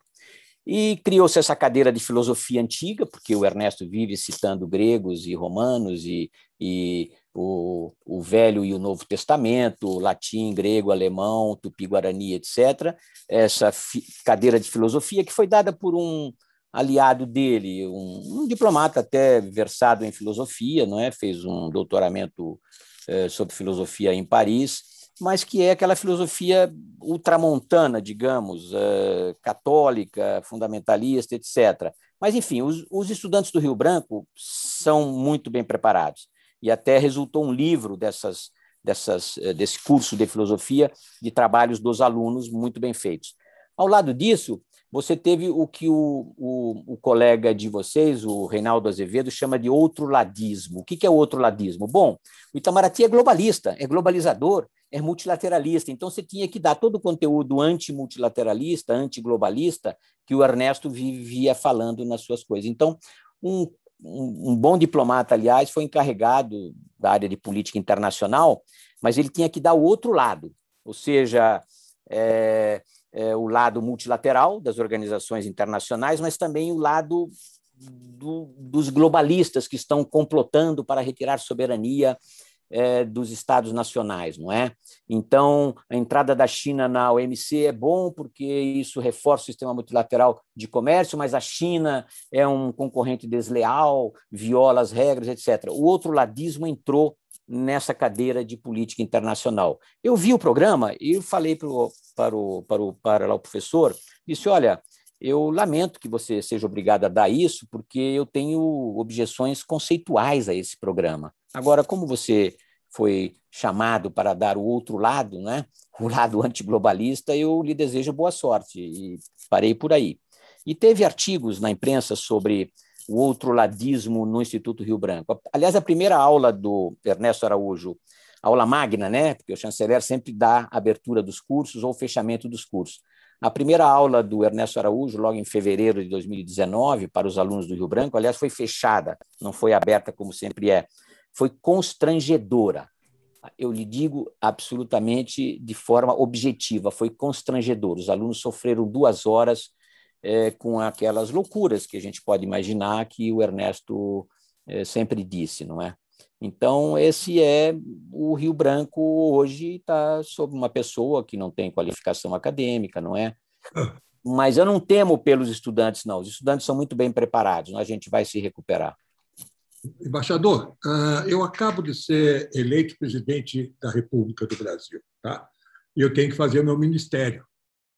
E criou-se essa cadeira de filosofia antiga, porque o Ernesto vive citando gregos e romanos e, e o, o Velho e o Novo Testamento, latim, grego, alemão, tupi-guarani, etc. Essa fi, cadeira de filosofia que foi dada por um aliado dele, um, um, diplomata até versado em filosofia, não é? Fez um doutoramento é, sobre filosofia em Paris, mas que é aquela filosofia ultramontana, digamos, é, católica, fundamentalista, etc. Mas enfim, os, os estudantes do Rio Branco são muito bem preparados e até resultou um livro dessas Dessas, eh, desse curso de filosofia, de trabalhos dos alunos muito bem feitos. Ao lado disso, você teve o que o, o, o colega de vocês, o Reinaldo Azevedo, chama de outro ladismo. O que, que é o outro ladismo? Bom, o Itamaraty é globalista, é globalizador, é multilateralista. Então, você tinha que dar todo o conteúdo anti-multilateralista, que o Ernesto vivia falando nas suas coisas. Então, um, um, um, bom diplomata, aliás, foi encarregado da área de política internacional, mas ele tinha que dar o outro lado, ou seja, é, é, o lado multilateral das organizações internacionais, mas também o lado do, dos globalistas que estão complotando para retirar soberania é, dos estados nacionais, não é? Então, a entrada da China na OMC é bom porque isso reforça o sistema multilateral de comércio, mas a China é um concorrente desleal, viola as regras, etc. O outro ladismo entrou nessa cadeira de política internacional. Eu vi o programa e falei pro, para, o, para, o, para lá o professor, disse, olha, eu lamento que você seja obrigado a dar isso, porque eu tenho objeções conceituais a esse programa. Agora, como você foi chamado para dar o outro lado, né? o lado antiglobalista, eu lhe desejo boa sorte e parei por aí. E teve artigos na imprensa sobre o outro ladismo no Instituto Rio Branco. Aliás, a primeira aula do Ernesto Araújo, aula magna, né? Porque o chanceler sempre dá abertura dos cursos ou fechamento dos cursos. A primeira aula do Ernesto Araújo, logo em fevereiro de 2019, para os alunos do Rio Branco, aliás, foi fechada, não foi aberta como sempre é. Foi constrangedora. Eu lhe digo absolutamente de forma objetiva, foi constrangedor. Os alunos sofreram duas horas é, com aquelas loucuras que a gente pode imaginar que o Ernesto é, sempre disse, não é? Então, esse é o Rio Branco hoje está sob uma pessoa que não tem qualificação acadêmica, não é? (laughs) Mas eu não temo pelos estudantes, não. Os estudantes são muito bem preparados, a gente vai se recuperar. Embaixador, ah, eu acabo de ser eleito presidente da República do Brasil, tá? E eu tenho que fazer o meu ministério.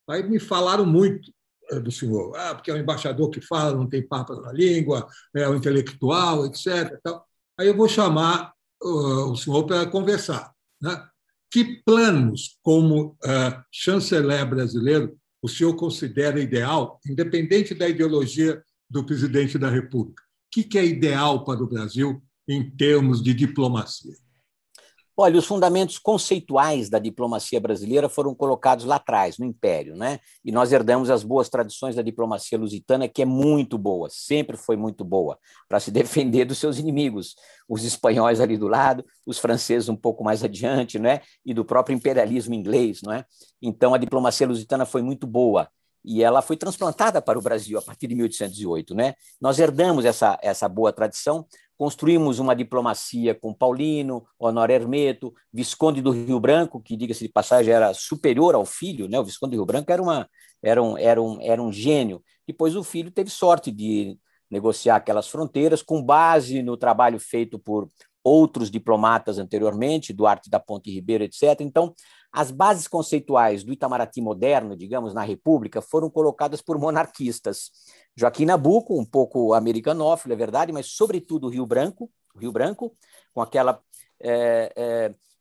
Aí me falaram muito eh, do senhor. Ah, porque é o embaixador que fala, não tem papas na língua, é o intelectual, etc. Tal. Aí eu vou chamar uh, o senhor para conversar. Né? Que planos, como uh, chanceler brasileiro, o senhor considera ideal, independente da ideologia do presidente da República? O que, que é ideal para o Brasil em termos de diplomacia? Olha, os fundamentos conceituais da diplomacia brasileira foram colocados lá atrás, no Império, né? E nós herdamos as boas tradições da diplomacia lusitana, que é muito boa, sempre foi muito boa, para se (laughs) defender dos seus inimigos, os espanhóis ali do lado, os franceses um pouco mais adiante, né? E do próprio imperialismo inglês, não é? Então, a diplomacia lusitana foi muito boa e ela foi transplantada para o Brasil a partir de 1808, né? Nós herdamos essa, essa boa tradição, construímos uma diplomacia com Paulino, Honoré Hermeto, Visconde do Rio Branco, que, diga-se de passagem, era superior ao filho, né? o Visconde do Rio Branco era, uma, era, um, era, um, era um gênio. Depois o filho teve sorte de negociar aquelas fronteiras com base no trabalho feito por outros diplomatas anteriormente, Duarte da Ponte Ribeiro, etc. Então, as bases conceituais do Itamaraty moderno, digamos, na República, foram colocadas por monarquistas. Joaquim Nabuco, um pouco americanófilo, é verdade, mas sobretudo o Rio Branco, o Rio Branco, com aquela, é,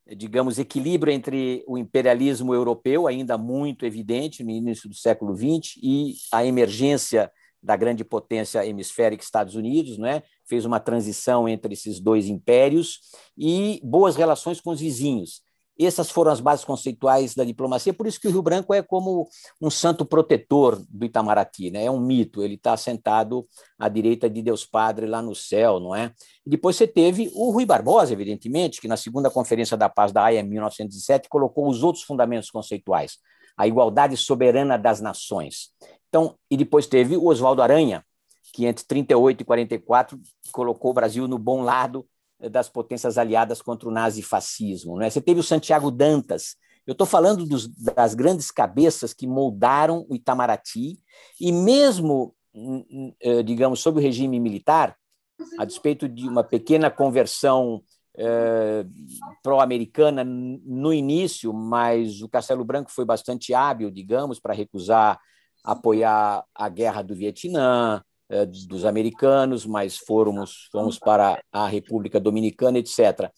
é, digamos, equilíbrio entre o imperialismo europeu, ainda muito evidente no início do século XX, e a emergência da grande potência hemisférica Estados Unidos, né? fez uma transição entre esses dois impérios e boas relações com os vizinhos. Essas foram as bases conceituais da diplomacia, por isso que o Rio Branco é como um santo protetor do Itamaraty, né? é um mito, ele está sentado à direita de Deus Padre lá no céu, não é? E depois você teve o Rui Barbosa, evidentemente, que na segunda Conferência da Paz da AIA, em 1907, colocou os outros fundamentos conceituais, a igualdade soberana das nações. Então, e depois teve o Oswaldo Aranha, que entre 38 e 44 colocou o Brasil no bom lado das potências aliadas contra o nazifascismo. Né? Você teve o Santiago Dantas. Eu estou falando dos, das grandes cabeças que moldaram o Itamaraty, e mesmo, hum, hum, eh, digamos, sob o regime militar, a despeito de uma pequena conversão eh, pró-americana no início, mas o Castelo Branco foi bastante hábil, digamos, para recusar apoiar a guerra do Vietnã, eh, dos americanos, mas fomos, fomos para a República Dominicana, etc.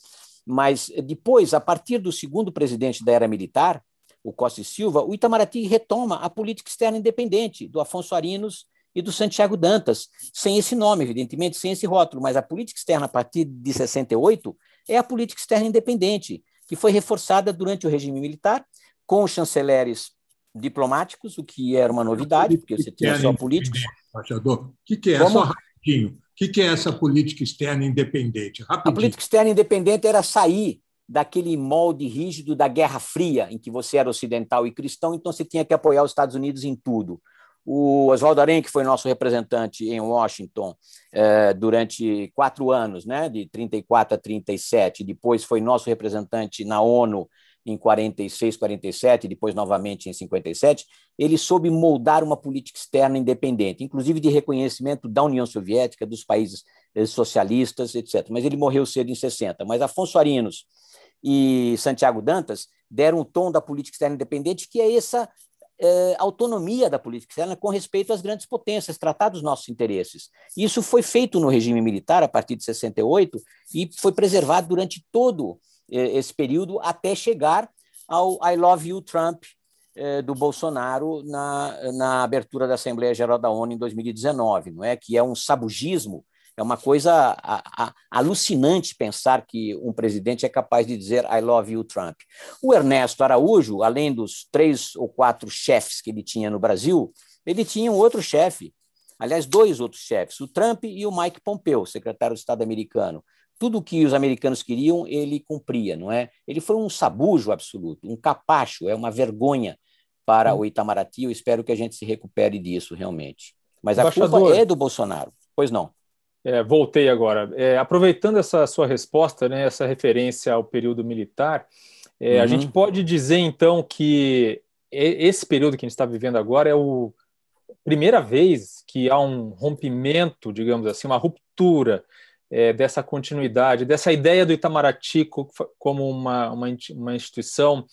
Mas eh, depois, a partir do segundo presidente da era militar, o Costa e Silva, o Itamaraty retoma a política externa independente do Afonso Arinos e do Santiago Dantas, sem esse nome, evidentemente, sem esse rótulo, mas a política externa a partir de 68 é a política externa independente, que foi reforçada durante o regime militar, com os chanceleres diplomáticos, o que era uma novidade, porque você tinha só políticos. o que, que é Como? só rapidinho? O que, que é essa política externa independente? Rapidinho. A política externa independente era sair daquele molde rígido da Guerra Fria, em que você era ocidental e cristão, então você tinha que apoiar os Estados Unidos em tudo. O Oswaldo Aranha, que foi nosso representante em Washington eh, durante quatro anos, né, de 34 a 37, depois foi nosso representante na ONU em 46, 47, depois novamente em 57, ele soube moldar uma política externa independente, inclusive de reconhecimento da União Soviética, dos países eh, socialistas, etc. Mas ele morreu cedo em 60. Mas Afonso Arinos e Santiago Dantas deram o tom da política externa independente, que é essa eh, autonomia da política externa com respeito às grandes potências, tratar dos nossos interesses. Isso foi feito no regime militar a partir de 68 e foi preservado durante todo esse período até chegar ao I Love You Trump eh, do Bolsonaro na, na abertura da Assembleia Geral da ONU em 2019, não é? Que é um sabugismo, é uma coisa a, a, alucinante pensar que um presidente é capaz de dizer I love you, Trump. O Ernesto Araújo, além dos três ou quatro chefes que ele tinha no Brasil, ele tinha um outro chefe, aliás, dois outros chefes, o Trump e o Mike Pompeo, secretário de Estado americano tudo o que os americanos queriam, ele cumpria, não é? Ele foi um sabujo absoluto, um capacho, é uma vergonha para hum. o Itamaraty. Eu espero que a gente se recupere disso realmente. Mas a culpa é do Bolsonaro. Pois não. É, voltei agora. É, aproveitando essa sua resposta, né, essa referência ao período militar, é, uhum. a gente pode dizer então que esse período que a gente está vivendo agora é a primeira vez que há um rompimento, digamos assim, uma ruptura é, dessa continuidade, dessa ideia do Itamaraty como uma, uma, uma instituição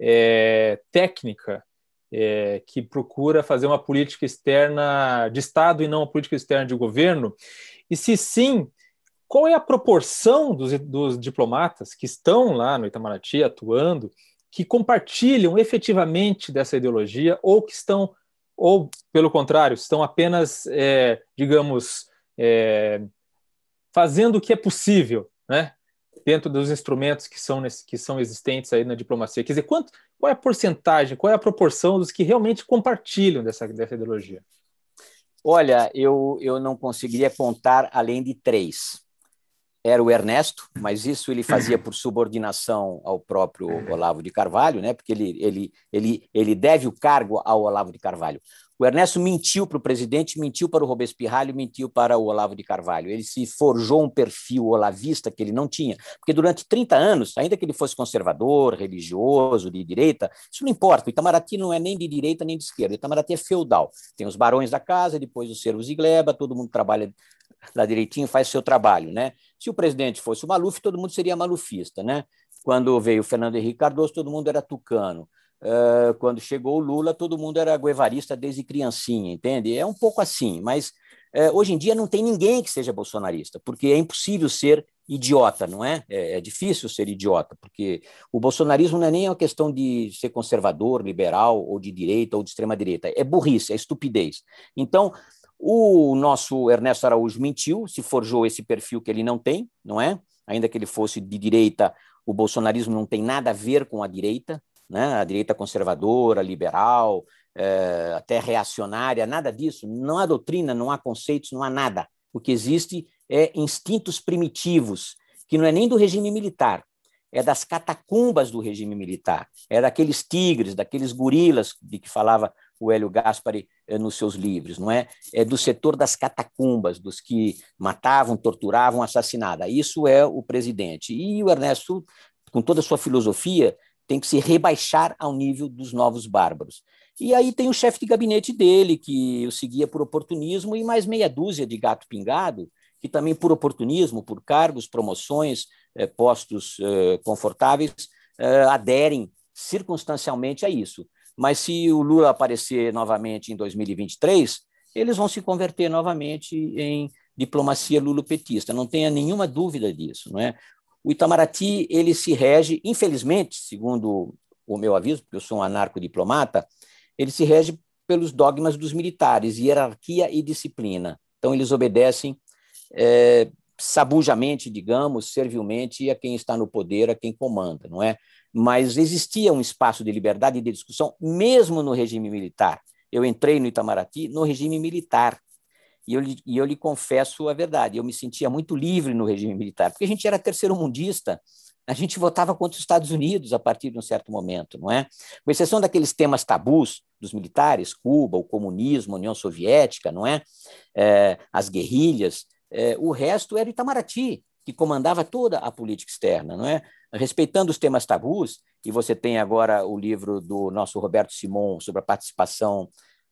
é, técnica é, que procura fazer uma política externa de Estado e não uma política externa de governo? E se sim, qual é a proporção dos, dos diplomatas que estão lá no Itamaraty atuando que compartilham efetivamente dessa ideologia ou que estão, ou pelo contrário, estão apenas, é, digamos, é, fazendo o que é possível, né? dentro dos instrumentos que são, nesse, que são existentes aí na diplomacia. Quer dizer, quanto, qual é a porcentagem, qual é a proporção dos que realmente compartilham dessa, dessa ideologia? Olha, eu, eu não conseguiria contar além de três. Era o Ernesto, mas isso ele fazia por subordinação ao próprio Olavo de Carvalho, né? porque ele, ele, ele, ele deve o cargo ao Olavo de Carvalho. O Ernesto mentiu para o presidente, mentiu para o Robespirralho, mentiu para o Olavo de Carvalho. Ele se forjou um perfil olavista que ele não tinha, porque durante 30 anos, ainda que ele fosse conservador, religioso, de direita, isso não importa. O Itamaraty não é nem de direita nem de esquerda. O Itamaraty é feudal. Tem os barões da casa, depois os servos e gleba, todo mundo trabalha da direitinho, faz seu trabalho, né? Se o presidente fosse o Maluf, todo mundo seria malufista, né? Quando veio o Fernando Henrique Cardoso, todo mundo era tucano. Ah, quando chegou o Lula, todo mundo era guevarista desde criancinha, entende? É um pouco assim, mas é, hoje em dia não tem ninguém que seja bolsonarista, porque é impossível ser idiota, não é? é? é? difícil ser idiota, porque o bolsonarismo não é nem uma questão de ser conservador, liberal, ou de direita, ou de extrema-direita. É burrice, é estupidez. Então, o nosso Ernesto Araújo mentiu, se forjou esse perfil que ele não tem, não é? Ainda que ele fosse de direita, o bolsonarismo não tem nada a ver com a direita, né? a direita conservadora, liberal, é, até reacionária, nada disso. Não há doutrina, não há conceitos, não há nada. O que existe é instintos primitivos, que não é nem do regime militar, é das catacumbas do regime militar, é daqueles tigres, daqueles gorilas de que falava o Hélio Gaspari eh, nos seus livros, não é? É do setor das catacumbas, dos que matavam, torturavam, assassinavam. Isso é o presidente. E o Ernesto, com toda a sua filosofia, tem que se rebaixar ao nível dos novos bárbaros. E aí tem o chefe de gabinete dele, que o seguia por oportunismo, e mais meia dúzia de gato pingado, que também por oportunismo, por cargos, promoções, eh, postos eh, confortáveis, eh, aderem circunstancialmente a isso. Mas se o Lula aparecer novamente em 2023, eles vão se converter novamente em diplomacia lulopetista, não tenha nenhuma dúvida disso. Não é? O Itamaraty ele se rege, infelizmente, segundo o meu aviso, porque eu sou um anarco-diplomata, ele se rege pelos dogmas dos militares, hierarquia e disciplina. Então, eles obedecem é, sabujamente, digamos, servilmente a quem está no poder, a quem comanda, não é? Mas existia um espaço de liberdade e de discussão, mesmo no regime militar. Eu entrei no Itamaraty no regime militar, e eu, lhe, e eu lhe confesso a verdade, eu me sentia muito livre no regime militar, porque a gente era terceiro-mundista, a gente votava contra os Estados Unidos a partir de um certo momento, não é? Com exceção daqueles temas tabus dos militares, Cuba, o comunismo, a União Soviética, não é? é as guerrilhas, é, o resto era Itamaraty, que comandava toda a política externa, não é? Respeitando os temas tabus, e você tem agora o livro do nosso Roberto Simon sobre a participação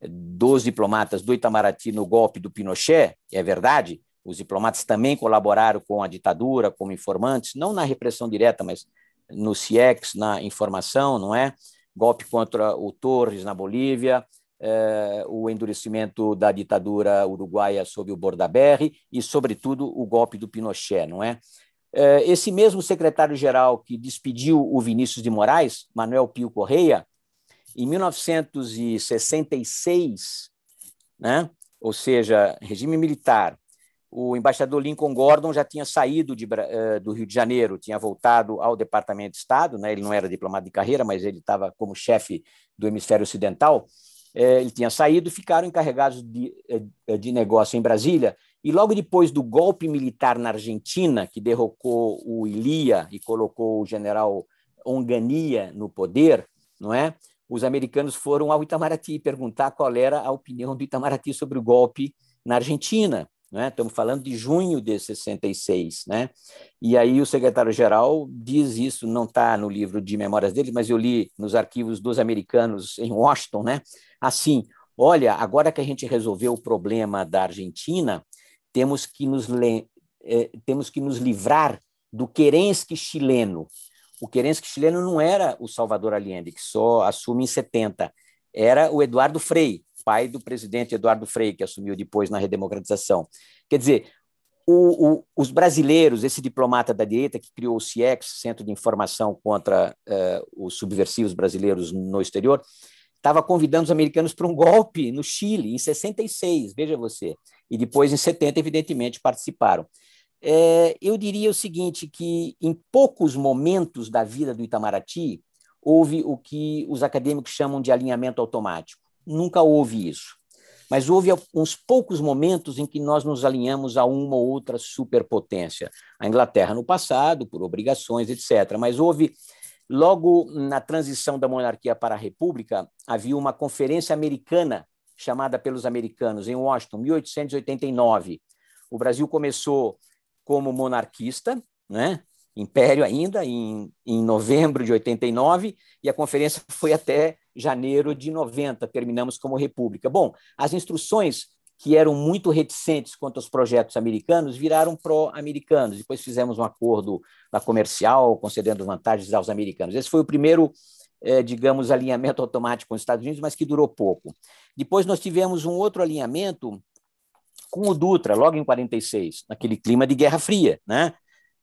dos diplomatas do Itamaraty no golpe do Pinochet, é verdade, os diplomatas também colaboraram com a ditadura, como informantes, não na repressão direta, mas no CIEX, na informação, não é? Golpe contra o Torres na Bolívia, eh, o endurecimento da ditadura uruguaia sob o Bordaberry e, sobretudo, o golpe do Pinochet, não é? Eh, esse mesmo secretário-geral que despediu o Vinícius de Moraes, Manuel Pio Correia, em 1966, né, ou seja, regime militar, o embaixador Lincoln Gordon já tinha saído de, eh, do Rio de Janeiro, tinha voltado ao Departamento de Estado, né? ele não era diplomata de carreira, mas ele estava como chefe do hemisfério ocidental, eh, ele tinha saído, ficaram encarregados de, eh, de negócio em Brasília, e logo depois do golpe militar na Argentina, que derrocou o Ilia e colocou o general Ongania no poder, não é? os americanos foram ao Itamaraty perguntar qual era a opinião do Itamaraty sobre o golpe na Argentina. Né? Estamos falando de junho de 66, né? E aí o secretário-geral diz isso, não está no livro de memórias dele, mas eu li nos arquivos dos americanos em Washington, né? Assim, olha, agora que a gente resolveu o problema da Argentina, temos que nos, eh, temos que nos livrar do querensque chileno, o Querensky chileno não era o Salvador Allende, que só assume em 70, era o Eduardo Frei, pai do presidente Eduardo Frei, que assumiu depois na redemocratização. Quer dizer, o, o, os brasileiros, esse diplomata da direita que criou o CIEX, Centro de Informação contra uh, os Subversivos Brasileiros no Exterior, estava convidando os americanos para um golpe no Chile, em 66, veja você. E depois, em 70, evidentemente, participaram. É, eu diria o seguinte, que em poucos momentos da vida do Itamaraty houve o que os acadêmicos chamam de alinhamento automático. Nunca houve isso. Mas houve uns poucos momentos em que nós nos alinhamos a uma ou outra superpotência. A Inglaterra no passado, por obrigações, etc. Mas houve Logo na transição da monarquia para a república, havia uma conferência americana chamada pelos americanos em Washington, 1889. O Brasil começou como monarquista, né? Império ainda, em, em novembro de 89, e a conferência foi até janeiro de 90, terminamos como república. Bom, as instruções que eram muito reticentes quanto aos projetos americanos viraram pró-americanos. Depois fizemos um acordo na comercial, concedendo vantagens aos americanos. Esse foi o primeiro, eh, digamos, alinhamento automático com os Estados Unidos, mas que durou pouco. Depois nós tivemos um outro alinhamento com o Dutra, logo em 1946, naquele clima de Guerra Fria, né?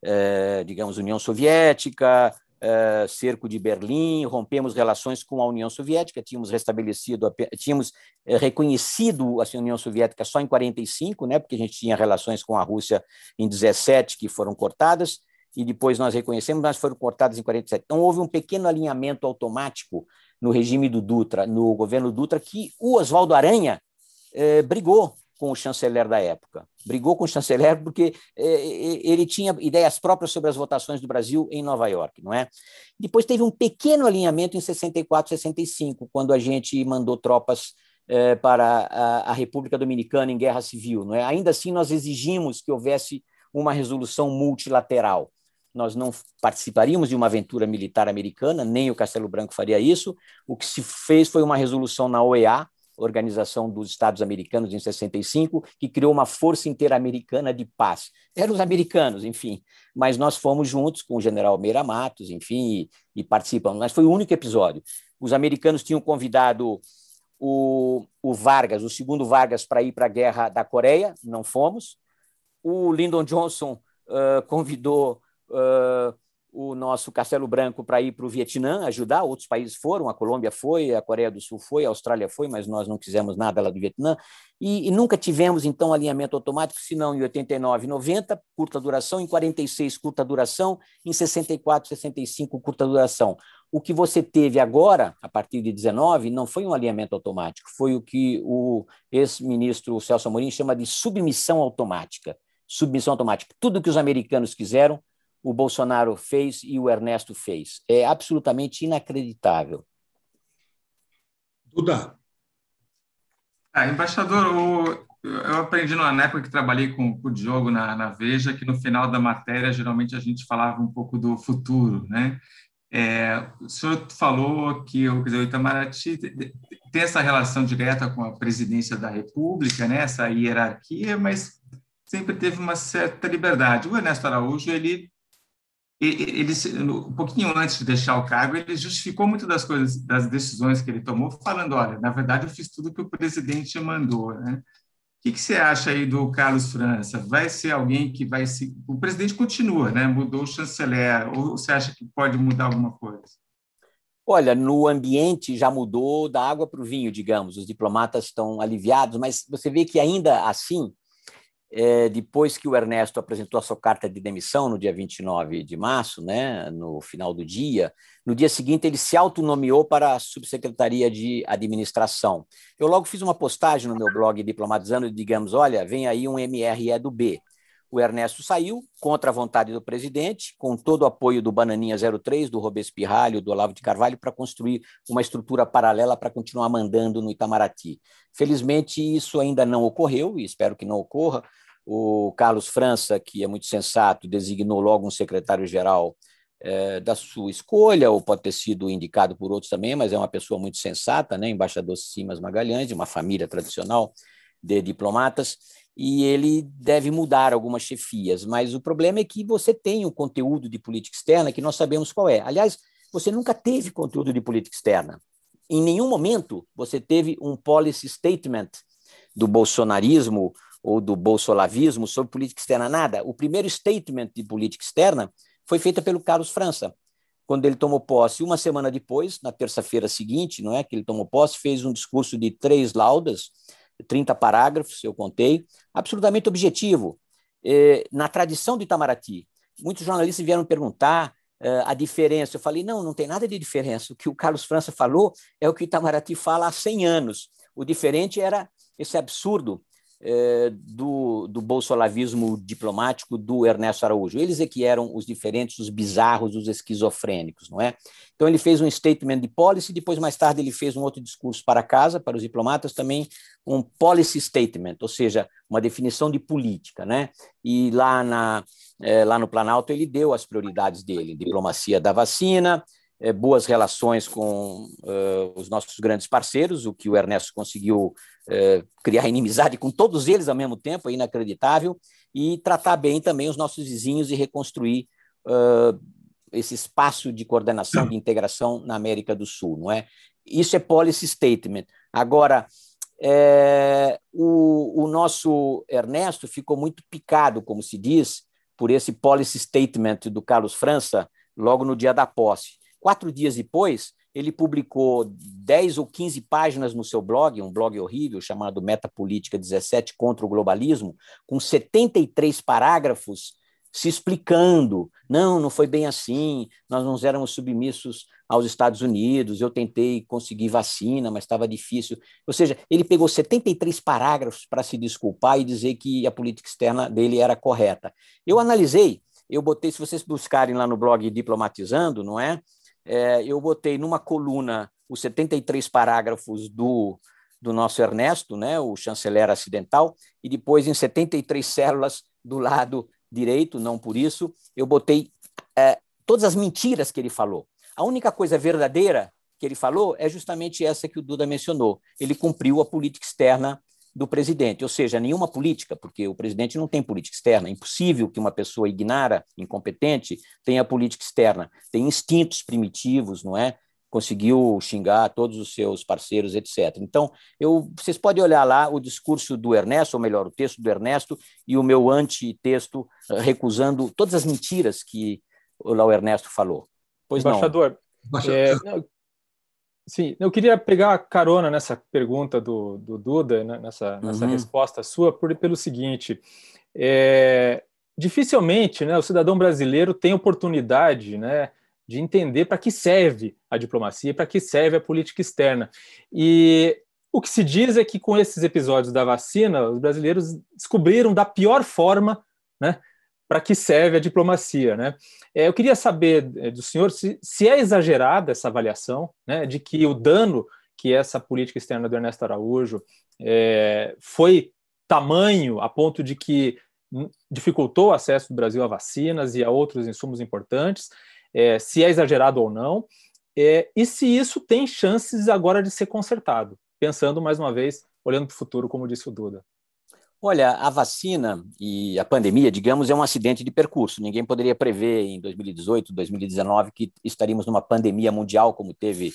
É, digamos, União Soviética, é, cerco de Berlim, rompemos relações com a União Soviética, tínhamos restabelecido, tínhamos é, reconhecido a União Soviética só em 1945, né? Porque a gente tinha relações com a Rússia em 17 que foram cortadas e depois nós reconhecemos, mas foram cortadas em 47. Então houve um pequeno alinhamento automático no regime do Dutra, no governo Dutra, que o Oswaldo Aranha eh, brigou com o chanceler da época. Brigou com o chanceler porque eh, eh, ele tinha ideias próprias sobre as votações do Brasil em Nova York, não é? Depois teve um pequeno alinhamento em 64, 65, quando a gente mandou tropas eh, para a República Dominicana em guerra civil, não é? Ainda assim, nós exigimos que houvesse uma resolução multilateral. Nós não participaríamos de uma aventura militar americana, nem o Castelo Branco faria isso. O que se fez foi uma resolução na OEA, Organização dos Estados Americanos em 65, que criou uma Força Interamericana de Paz. Eram os americanos, enfim, mas nós fomos juntos com o general Meira Matos, enfim, e, e participamos. Mas foi o único episódio. Os americanos tinham convidado o, o Vargas, o segundo Vargas, para ir para a guerra da Coreia, não fomos. O Lyndon Johnson uh, convidou. Uh, o nosso Castelo Branco para ir para o Vietnã ajudar. Outros países foram, a Colômbia foi, a Coreia do Sul foi, a Austrália foi, mas nós não quisemos nada lá do Vietnã. E, e nunca tivemos, então, alinhamento automático, senão em 89, 90, curta duração, em 46, curta duração, em 64, 65, curta duração. O que você teve agora, a partir de 19, não foi um alinhamento automático, foi o que o ex-ministro Celso Amorim chama de submissão automática. Submissão automática. Tudo que os americanos quiseram, o Bolsonaro fez e o Ernesto fez. É absolutamente inacreditável. Duda. Ah, embaixador, o, eu aprendi na época que trabalhei com, o Diogo na, na, Veja que no final da matéria geralmente a gente falava um pouco do futuro, né? É, o senhor falou que o, dizer, o Itamaraty tem essa relação direta com a presidência da República, né? Essa hierarquia, mas sempre teve uma certa liberdade. O Ernesto Araújo ele ele, um pouquinho antes de deixar o cargo, ele justificou muitas das coisas, das decisões que ele tomou, falando, olha, na verdade eu fiz tudo que o presidente mandou, né? O que, que você acha aí do Carlos França? Vai ser alguém que vai se... O presidente continua, né? Mudou o chanceler, ou você acha que pode mudar alguma coisa? Olha, no ambiente já mudou da água para o vinho, digamos. Os diplomatas estão aliviados, mas você vê que ainda assim é, depois que o Ernesto apresentou a sua carta de demissão no dia 29 de março, né, no final do dia, no dia seguinte ele se autonomeou para a subsecretaria de administração. Eu logo fiz uma postagem no meu blog Diplomatizando e digamos, olha, vem aí um MRE do B. O Ernesto saiu, contra a vontade do presidente, com todo o apoio do Bananinha 03, do Robespirralho, do Olavo de Carvalho, para construir uma estrutura paralela para continuar mandando no Itamaraty. Felizmente, isso ainda não ocorreu, e espero que não ocorra. O Carlos França, que é muito sensato, designou logo um secretário-geral eh, da sua escolha, ou pode ter sido indicado por outros também, mas é uma pessoa muito sensata, né? embaixador Simas Magalhães, de uma família tradicional de diplomatas, e ele deve mudar algumas chefias. Mas o problema é que você tem o conteúdo de política externa que nós sabemos qual é. Aliás, você nunca teve conteúdo de política externa. Em nenhum momento você teve um policy statement do bolsonarismo ou do bolsolavismo sobre política externa, nada. O primeiro statement de política externa foi feito pelo Carlos França, quando ele tomou posse. Uma semana depois, na terça-feira seguinte, não é que ele tomou posse, fez um discurso de três laudas, 30 parágrafos, eu contei, absolutamente objetivo, eh, na tradição do Itamaraty. Muitos jornalistas vieram perguntar eh, a diferença. Eu falei, não, não tem nada de diferença. O que o Carlos França falou é o que o Itamaraty fala há 100 anos. O diferente era esse absurdo eh, do, do bolsolavismo diplomático do Ernesto Araújo. Eles é que eram os diferentes, os bizarros, os esquizofrênicos, não é? Então ele fez um statement de policy, depois mais tarde ele fez um outro discurso para casa, para os diplomatas também, um policy statement, ou seja, uma definição de política, né? E lá na eh, lá no Planalto ele deu as prioridades dele, diplomacia da vacina, é, boas relações com uh, os nossos grandes parceiros, o que o Ernesto conseguiu uh, criar inimizade com todos eles ao mesmo tempo, é inacreditável, e tratar bem também os nossos vizinhos e reconstruir uh, esse espaço de coordenação, de integração na América do Sul, não é? Isso é policy statement. Agora, é, o, o nosso Ernesto ficou muito picado, como se diz, por esse policy statement do Carlos França, logo no dia da posse. Quatro dias depois, ele publicou 10 ou 15 páginas no seu blog, um blog horrível chamado Metapolítica 17 contra o Globalismo, com 73 parágrafos se explicando. Não, não foi bem assim, nós não éramos submissos aos Estados Unidos, eu tentei conseguir vacina, mas estava difícil. Ou seja, ele pegou 73 parágrafos para se desculpar e dizer que a política externa dele era correta. Eu analisei, eu botei, se vocês buscarem lá no blog Diplomatizando, não é? é, eu botei numa coluna os 73 parágrafos do, do nosso Ernesto, né, o chanceler acidental, e depois em 73 células do lado direito, não por isso, eu botei é, todas as mentiras que ele falou. A única coisa verdadeira que ele falou é justamente essa que o Duda mencionou. Ele cumpriu a política externa do presidente, ou seja, nenhuma política, porque o presidente não tem política externa. É impossível que uma pessoa ignara, incompetente, tenha política externa. Tem instintos primitivos, não é? Conseguiu xingar todos os seus parceiros, etc. Então, eu, vocês podem olhar lá o discurso do Ernesto, ou melhor, o texto do Ernesto e o meu antitexto eh, recusando todas as mentiras que o Lau Ernesto falou. Pois Embaixador, não. Embaixador, é, não, Sim, eu queria pegar carona nessa pergunta do, do Duda, né, nessa, nessa uhum. resposta sua, por, pelo seguinte: é, dificilmente né, o cidadão brasileiro tem oportunidade né, de entender para que serve a diplomacia, para que serve a política externa. E o que se diz é que com esses episódios da vacina, os brasileiros descobriram da pior forma né, para que serve a diplomacia. Né? É, eu queria saber é, do senhor se, se é exagerada essa avaliação né, de que o dano que essa política externa do Ernesto Araújo é, foi tamanho a ponto de que dificultou o acesso do Brasil a vacinas e a outros insumos importantes, é, se é exagerado ou não, é, e se isso tem chances agora de ser consertado, pensando mais uma vez, olhando para o futuro, como disse o Duda. Olha, a vacina e a pandemia, digamos, é um acidente de percurso. Ninguém poderia prever em 2018, 2019 que estaríamos numa pandemia mundial como teve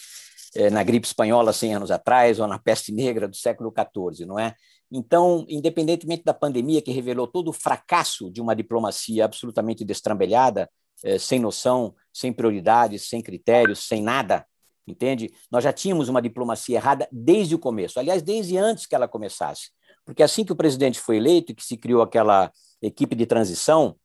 eh, na gripe espanhola 100 anos atrás ou na peste negra do século XIV, não é? Então, independentemente da pandemia que revelou todo o fracasso de uma diplomacia absolutamente destrambelhada, eh, sem noção, sem prioridades, sem critérios, sem nada, entende? Nós já tínhamos uma diplomacia errada desde o começo, aliás, desde antes que ela começasse. Porque assim que o presidente foi eleito e que se criou aquela equipe de transição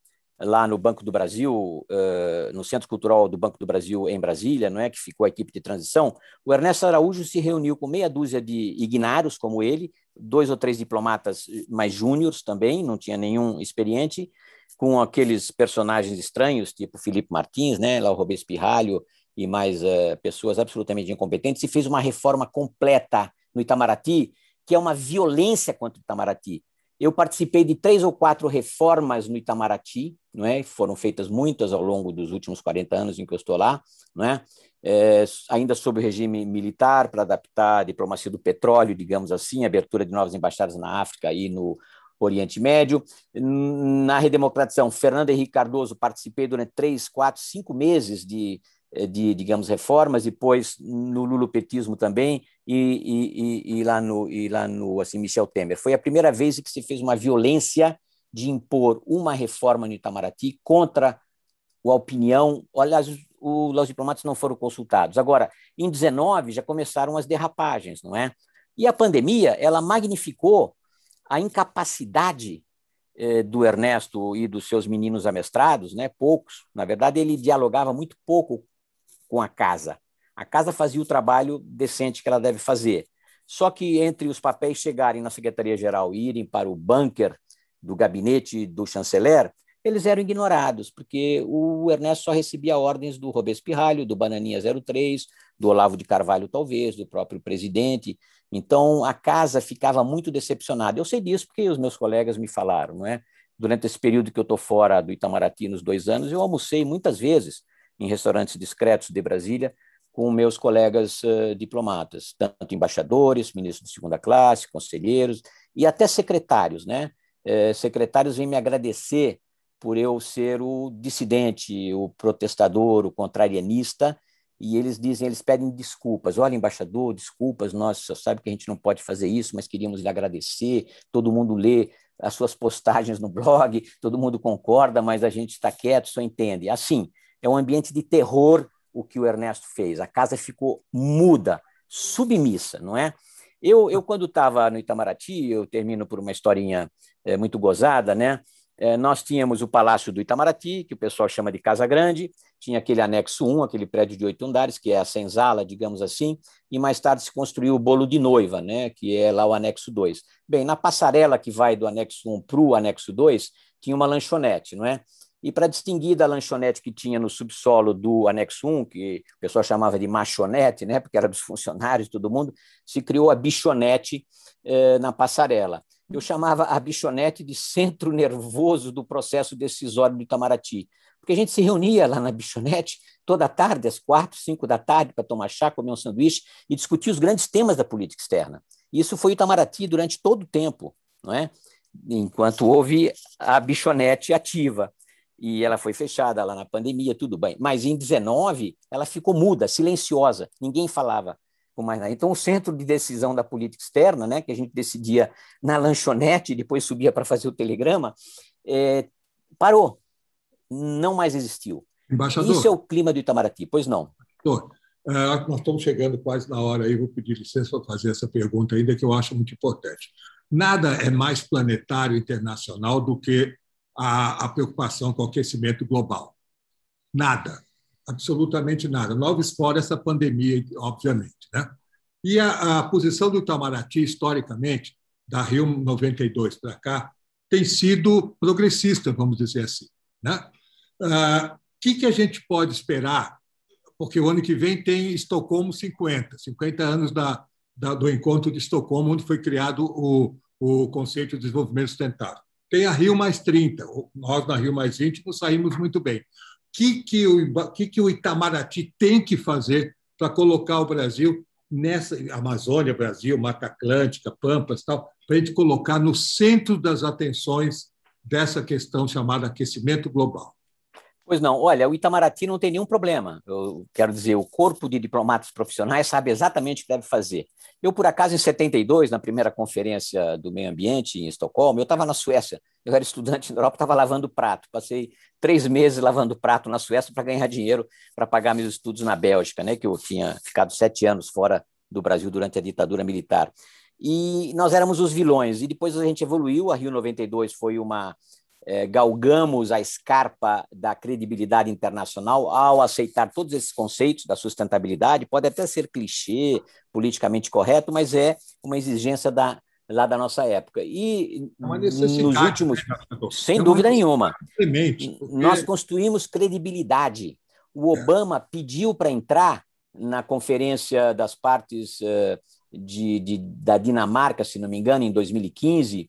lá no Banco do Brasil, eh, no Centro Cultural do Banco do Brasil em Brasília, não é que ficou a equipe de transição, o Ernesto Araújo se reuniu com meia dúzia de ignários como ele, dois ou três diplomatas mais júniores também, não tinha nenhum experiente, com aqueles personagens estranhos, tipo Felipe Martins, né, lá o Robes Pirralho e mais uh, pessoas absolutamente incompetentes, e fez uma reforma completa no Itamaraty, que é uma violência contra o Itamaraty. Eu participei de três ou quatro reformas no Itamaraty, não é? Foram feitas muitas ao longo dos últimos 40 anos em que eu estou lá, não é? É, ainda sob o regime militar, para adaptar a diplomacia do petróleo, digamos assim, abertura de novas embaixadas na África e no Oriente Médio. Na redemocratização, Fernando Henrique Cardoso, participei durante três, quatro, cinco meses de, de digamos, reformas, depois no lulupetismo também, e, e, e, lá no, e lá no assim, Michel Temer. Foi a primeira vez que se fez uma violência de impor uma reforma no Itamaraty contra a opinião. Aliás, o, os diplomatas não foram consultados. Agora, em 19 já começaram as derrapagens, não é? E a pandemia ela magnificou a incapacidade eh, do Ernesto e dos seus meninos amestrados, né? Poucos, na verdade, ele dialogava muito pouco com a casa. A casa fazia o trabalho decente que ela deve fazer. Só que entre os papéis chegarem na Secretaria-Geral e irem para o bunker do gabinete do chanceler, eles eram ignorados, porque o Ernesto só recebia ordens do Robespirralho, do Bananinha 03, do Olavo de Carvalho, talvez, do próprio presidente. Então, a casa ficava muito decepcionada. Eu sei disso porque os meus colegas me falaram, não é? Durante esse período que eu estou fora do Itamaraty, nos dois anos, eu almocei muitas vezes em restaurantes discretos de Brasília com meus colegas uh, diplomatas, tanto embaixadores, ministros de segunda classe, conselheiros e até secretários, né? Eh, secretários vêm me agradecer por eu ser o dissidente, o protestador, o contrarianista, e eles dizem, eles pedem desculpas. Olha, embaixador, desculpas, nós só sabe que a gente não pode fazer isso, mas queríamos lhe agradecer. Todo mundo lê as suas postagens no blog, todo mundo concorda, mas a gente está quieto, só entende. Assim, é um ambiente de terror o que o Ernesto fez. A casa ficou muda, submissa, não é? Eu, eu quando estava no Itamaraty, eu termino por uma historinha é, muito gozada, né? É, nós tínhamos o Palácio do Itamaraty, que o pessoal chama de Casa Grande, tinha aquele anexo 1, aquele prédio de oito andares, que é a senzala, digamos assim, e mais tarde se construiu o bolo de noiva, né, que é lá o anexo 2. Bem, na passarela que vai do anexo 1 para o anexo 2, tinha uma lanchonete, não é? E para distinguir da lanchonete que tinha no subsolo do anexo 1, que o pessoal chamava de machonete, né, porque era dos funcionários, todo mundo, se criou a bichonete eh, na passarela. Eu chamava a bichonete de centro nervoso do processo decisório do Itamaraty, porque a gente se reunia lá na bichonete toda tarde, às quatro, cinco da tarde, para tomar chá, comer um sanduíche e discutir os grandes temas da política externa. Isso foi o Itamaraty durante todo o tempo, não é? enquanto houve a bichonete ativa e ela foi fechada lá na pandemia, tudo bem. Mas em 19, ela ficou muda, silenciosa, ninguém falava com mais nada. Então, o centro de decisão da política externa, né, que a gente decidia na lanchonete e depois subia para fazer o telegrama, é, parou, não mais existiu. Embaixador. Isso é o clima do Itamaraty, pois não. Doutor, é, nós estamos chegando quase na hora aí, vou pedir licença para fazer essa pergunta ainda, que eu acho muito importante. Nada é mais planetário internacional do que a, a preocupação com o aquecimento global. Nada, absolutamente nada. Novos fora essa pandemia, obviamente. Né? E a, a posição do Itamaraty, historicamente, da Rio 92 para cá, tem sido progressista, vamos dizer assim. Né? O ah, que, que a gente pode esperar? Porque o ano que vem tem Estocolmo 50, 50 anos da, da do encontro de Estocolmo, onde foi criado o, o conceito de desenvolvimento sustentável tem a Rio mais 30. Nós, na Rio mais 20, não saímos muito bem. O que, que, o, que, que o Itamaraty tem que fazer para colocar o Brasil nessa Amazônia, Brasil, Mata Atlântica, Pampas, tal, para a gente colocar no centro das atenções dessa questão chamada aquecimento global. Pois não, olha, o Itamaraty não tem nenhum problema. Eu quero dizer, o corpo de diplomatas profissionais sabe exatamente o que deve fazer. Eu, por acaso, em 72, na primeira conferência do meio ambiente em Estocolmo, eu estava na Suécia, eu era estudante na Europa, estava lavando prato. Passei três meses lavando prato na Suécia para ganhar dinheiro para pagar meus estudos na Bélgica, né? Que eu tinha ficado sete anos fora do Brasil durante a ditadura militar. E nós éramos os vilões, e depois a gente evoluiu. A Rio 92 foi uma é, galgamos a escarpa da credibilidade internacional ao aceitar todos esses conceitos da sustentabilidade. Pode até ser clichê, politicamente correto, mas é uma exigência da, lá da nossa época. E é nos né, últimos, sem é dúvida nenhuma, nós construímos credibilidade. O é. Obama pediu para entrar na conferência das partes eh, de, de, da Dinamarca, se não me engano, em 2015,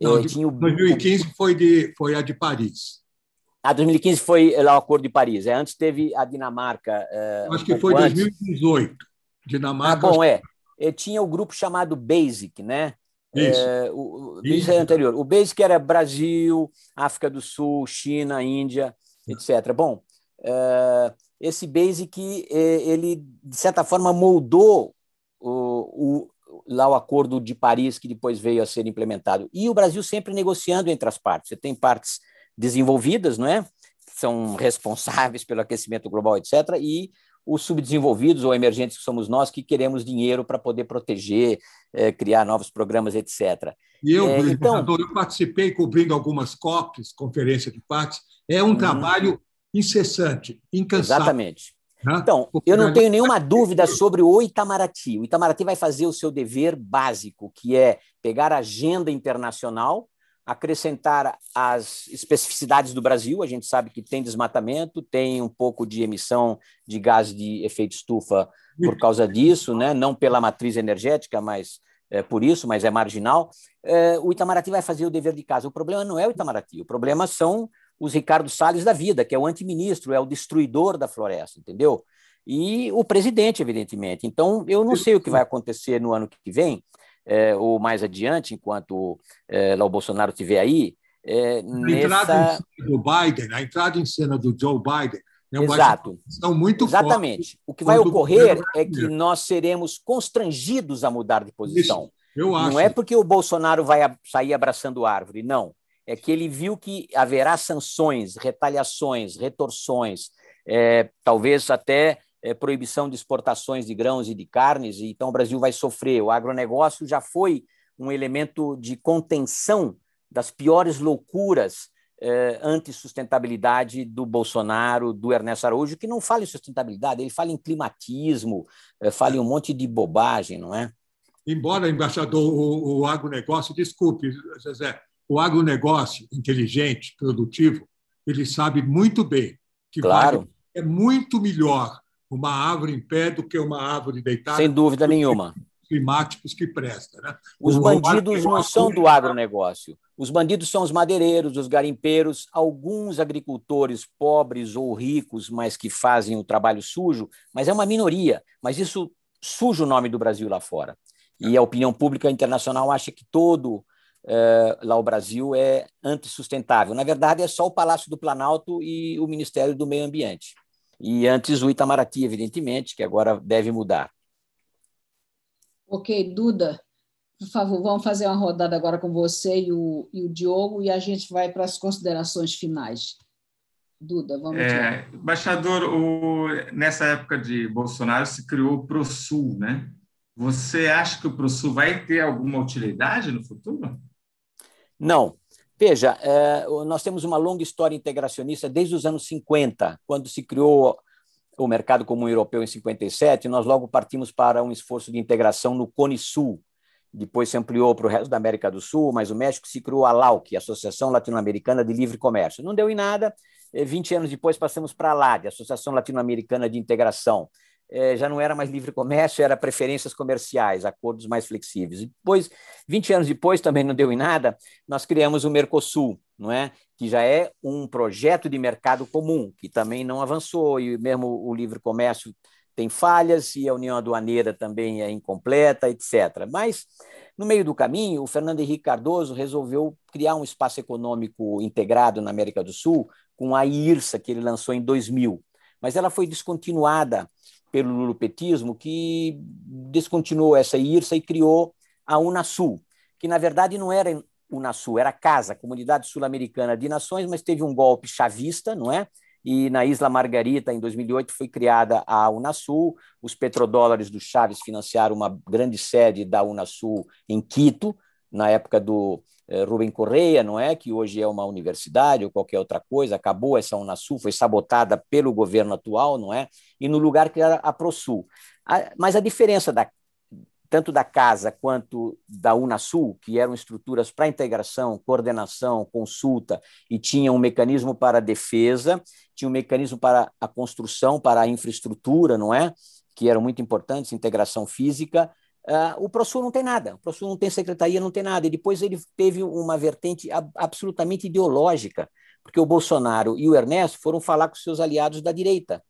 não, eh, de, tinha o, 2015 foi, de, foi a de Paris. Ah, 2015 foi eh, lá o Acordo de Paris. É, antes teve a Dinamarca. Eh, acho um que foi antes. 2018. Dinamarca. Ah, bom, é. Eu tinha o grupo chamado Basic, né? Isso. É, o, Isso. É anterior. O Basic era Brasil, África do Sul, China, Índia, etc. Bom, é, esse Basic, ele, de certa forma, moldou o, o lá o Acordo de Paris, que depois veio a ser implementado. E o Brasil sempre negociando entre as partes. Você tem partes desenvolvidas, não é? Que são responsáveis pelo aquecimento global, etc., e os subdesenvolvidos ou emergentes que somos nós, que queremos dinheiro para poder proteger, é, criar novos programas, etc. E eu, é, então... eu participei cobrindo algumas COPs, conferência de partes, é um uhum. trabalho incessante, incansável. Exatamente. Então, eu não tenho nenhuma dúvida sobre o Itamaraty. O Itamaraty vai fazer o seu dever básico, que é pegar a agenda internacional, acrescentar as especificidades do Brasil. A gente sabe que tem desmatamento, tem um pouco de emissão de gás de efeito estufa por causa disso, né? não pela matriz energética, mas é por isso, mas é marginal. É, o Itamaraty vai fazer o dever de casa. O problema não é o Itamaraty, o problema são os Ricardo Salles da vida, que é o antiministro, é o destruidor da floresta, entendeu? E o presidente, evidentemente. Então, eu não sei o que vai acontecer no ano que vem, é, ou mais adiante, enquanto é, lá o Bolsonaro estiver aí. É, a nessa... do Biden, a entrada em cena do Joe Biden. Né, Exato. São muito Exatamente. O que vai ocorrer é que nós seremos constrangidos a mudar de posição. Isso, eu acho. Não é porque o Bolsonaro vai sair abraçando árvore, não é que ele viu que haverá sanções, retaliações, retorções, é, talvez até é, proibição de exportações de grãos e de carnes, e então o Brasil vai sofrer. O agronegócio já foi um elemento de contenção das piores loucuras é, anti-sustentabilidade do Bolsonaro, do Ernesto Araújo, que não fala em sustentabilidade, ele fala em climatismo, é, fala em um monte de bobagem, não é? Embora, embaixador, o, o agronegócio, desculpe, José, o agronegócio inteligente, produtivo, ele sabe muito bem que claro. vale, é muito melhor uma árvore em pé do que uma árvore deitada. Sem dúvida nenhuma. Climáticos que presta. Né? Os, Os então, bandidos não são do agronegócio. Os bandidos são os madeireiros, os garimpeiros, alguns agricultores pobres ou ricos, mas que fazem o trabalho sujo, mas é uma minoria. Mas isso suja o nome do Brasil lá fora. E a opinião pública internacional acha que todo eh, lá o Brasil é antissustentável. Na verdade, é só o Palácio do Planalto e o Ministério do Meio Ambiente. E antes o Itamaraty, evidentemente, que agora deve mudar. Ok, Duda, por favor, vamos fazer uma rodada agora com você e o, e o Diogo e a gente vai para as considerações finais. Duda, vamos é, lá. Embaixador, o, nessa época de Bolsonaro se criou o ProSul, né? Você acha que o ProSul vai ter alguma utilidade no futuro? Não. Veja, eh, nós temos uma longa história integracionista desde os anos 50, quando se criou o mercado comum europeu em 57, nós logo partimos para um esforço de integração no Cone Sul. Depois se ampliou para o resto da América do Sul, mas o México se criou a LAUC, Associação Latino-Americana de Livre Comércio. Não deu em nada. 20 eh, anos depois passamos para a LAD, Associação Latino-Americana de Integração. É, já não era mais livre comércio, era preferências comerciais, acordos mais flexíveis. depois, 20 anos depois, também não deu em nada, nós criamos o Mercosul, não é? que já é um projeto de mercado comum, que também não avançou, e mesmo o livre comércio tem falhas, e a União Aduaneira também é incompleta, etc. Mas, no meio do caminho, o Fernando Henrique Cardoso resolveu criar um espaço econômico integrado na América do Sul com a IRSA, que ele lançou em 2000, mas ela foi descontinuada pelo lulupetismo que descontinuou essa IRSA e criou a Unasul, que na verdade não era Unasul, era Casa, Comunidade Sul-Americana de Nações, mas teve um golpe chavista, não é? E na Isla Margarita, em 2008, foi criada a Unasul. Os petrodólares do Chaves financiaram uma grande sede da Unasul em Quito, na época do eh, Rubem Correia, não é? Que hoje é uma universidade ou qualquer outra coisa, acabou essa Unasul, foi sabotada pelo governo atual, não é? E no lugar que era a Prosul. Mas a diferença da, tanto da Casa quanto da Unasul, que eram estruturas para integração, coordenação, consulta, e tinha um mecanismo para defesa, tinha um mecanismo para a construção, para a infraestrutura, não é? Que eram muito importantes, integração física, Uh, o ProSul não tem nada, o ProSul não tem secretaria, não tem nada. E depois ele teve uma vertente ab absolutamente ideológica, porque o Bolsonaro e o Ernesto foram falar com seus aliados da direita.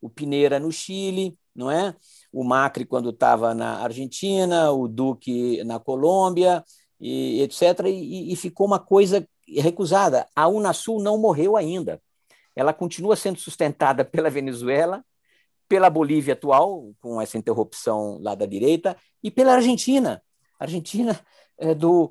O Pineira no Chile, não é? O Macri quando estava na Argentina, o Duque na Colômbia, e etc. E, e ficou uma coisa recusada. A Unasul não morreu ainda. Ela continua sendo sustentada (laughs) pela Venezuela, pela Bolívia atual, com essa interrupção lá da direita, e pela Argentina. A Argentina é, do,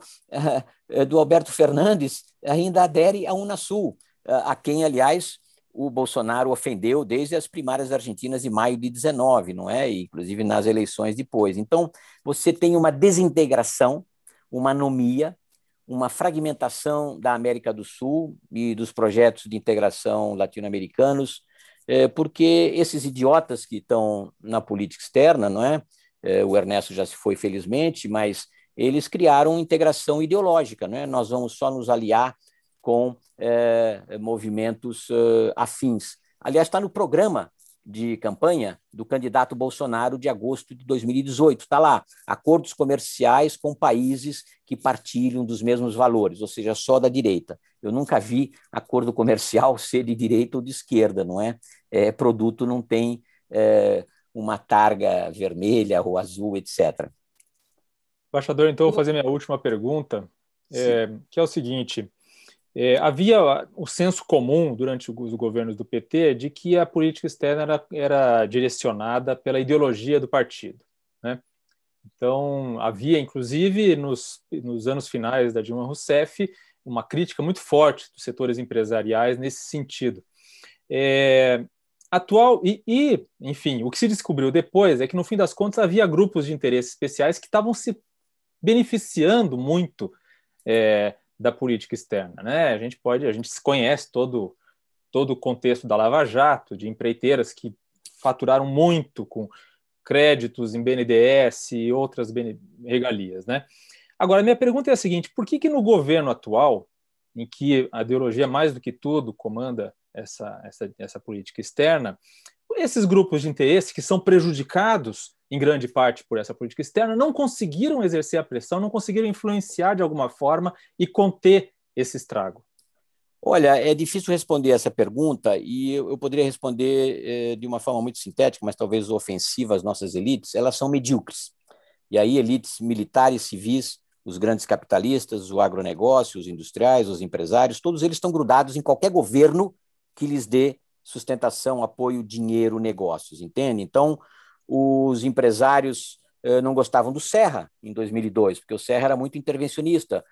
é, do Alberto Fernandes ainda adere à Unasul, a quem, aliás, o Bolsonaro ofendeu desde as primárias argentinas de maio de 19, não é? E, inclusive nas eleições depois. Então, você tem uma desintegração, uma anomia, uma fragmentação da América do Sul e dos projetos de integração latino-americanos, é, porque esses idiotas que estão na política externa, não é? é? O Ernesto já se foi, felizmente, mas eles criaram integração ideológica, não é? Nós vamos só nos aliar com é, movimentos afins. Aliás, está no programa de campanha do candidato Bolsonaro de agosto de 2018. Está lá: acordos comerciais com países que partilham dos mesmos valores, ou seja, só da direita. Eu nunca vi acordo comercial (laughs) ser de direita ou de esquerda, não é? é produto não tem é, uma targa vermelha ou azul, etc. Embaixador, então vou então- fazer minha última pergunta, é, que é o seguinte: é, havia o senso comum durante os governos do PT de que a política externa era, era direcionada pela ideologia do partido. Né? Então, havia, inclusive, nos, nos anos finais da Dilma Rousseff, uma crítica muito forte dos setores empresariais nesse sentido. É, atual e, e, enfim, o que se descobriu depois é que, no fim das contas, havia grupos de interesse especiais que estavam se beneficiando muito. É, da política externa, né? A gente pode, a gente conhece todo todo o contexto da Lava Jato, de empreiteiras que faturaram muito com créditos em BNDES e outras regalias, né? Agora, minha pergunta é a seguinte: por que que no governo atual, em que a ideologia mais do que tudo comanda essa, essa, essa política externa, esses grupos de interesse que são prejudicados em grande parte por essa política externa, não conseguiram exercer a pressão, não conseguiram influenciar de alguma forma e conter esse estrago? Olha, é difícil responder essa pergunta e eu poderia responder eh, de uma forma muito sintética, mas talvez ofensiva às nossas elites. Elas são medíocres. E aí, elites militares, civis, os grandes capitalistas, o agronegócio, os industriais, os empresários, todos eles estão grudados em qualquer governo que lhes dê sustentação, apoio, dinheiro, negócios, entende? Então, os empresários eh, não gostavam do Serra em 2002, porque o Serra era muito intervencionista.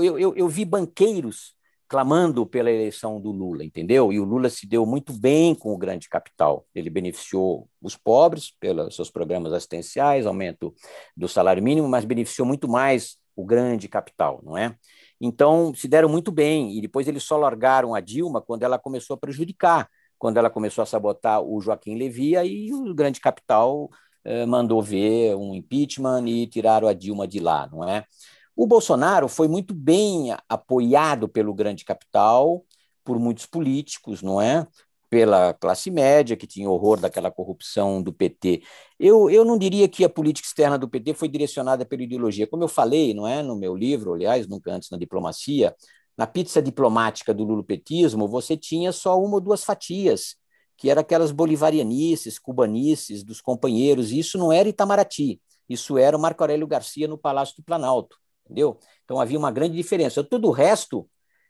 eu, eu, eu vi banqueiros clamando pela eleição do Lula, entendeu? E o Lula se deu muito bem com o grande capital. Ele beneficiou os pobres pelos seus programas assistenciais, aumento do salário mínimo, mas beneficiou muito mais o grande capital, não é? Então, se deram muito bem, e depois eles só largaram a Dilma quando ela começou a prejudicar quando ela começou a sabotar o Joaquim Levy, aí o grande capital eh, mandou ver um impeachment e tiraram a Dilma de lá, não é? O Bolsonaro foi muito bem apoiado pelo grande capital, por muitos políticos, não é? Pela classe média, que tinha horror daquela corrupção do PT. Eu, eu não diria que a política externa do PT foi direcionada pela ideologia. Como eu falei, não é? No meu livro, aliás, nunca antes na diplomacia, na pizza diplomática do lulupetismo, você tinha só uma ou duas fatias, que eram aquelas bolivarianices, cubanices dos companheiros. Isso não era Itamaraty, isso era o Marco Aurélio Garcia no Palácio do Planalto, entendeu? Então havia uma grande diferença. Tudo o resto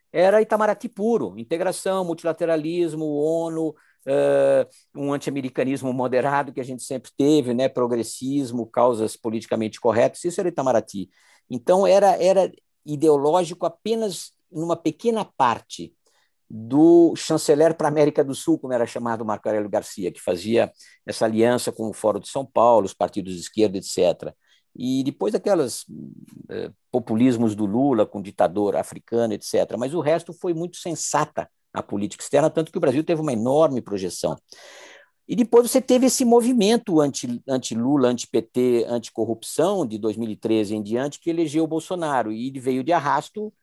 era Itamaraty puro, integração, multilateralismo, ONU, Uh, um anti-americanismo moderado que a gente sempre teve, né, progressismo, causas politicamente corretas, isso era Itamaraty. Então, era, era ideológico apenas numa pequena parte do chanceler para a América do Sul, como era chamado Marco Aurélio Garcia, que fazia essa aliança com o Fórum de São Paulo, os partidos de esquerda, etc. E depois daquelas eh, populismos do Lula com ditador africano, etc. Mas o resto foi muito sensata a política externa, tanto que o Brasil teve uma enorme projeção. E depois você teve esse movimento anti-Lula, anti anti-PT, anti anticorrupção de 2013 em diante, que elegeu o Bolsonaro, e ele veio de arrasto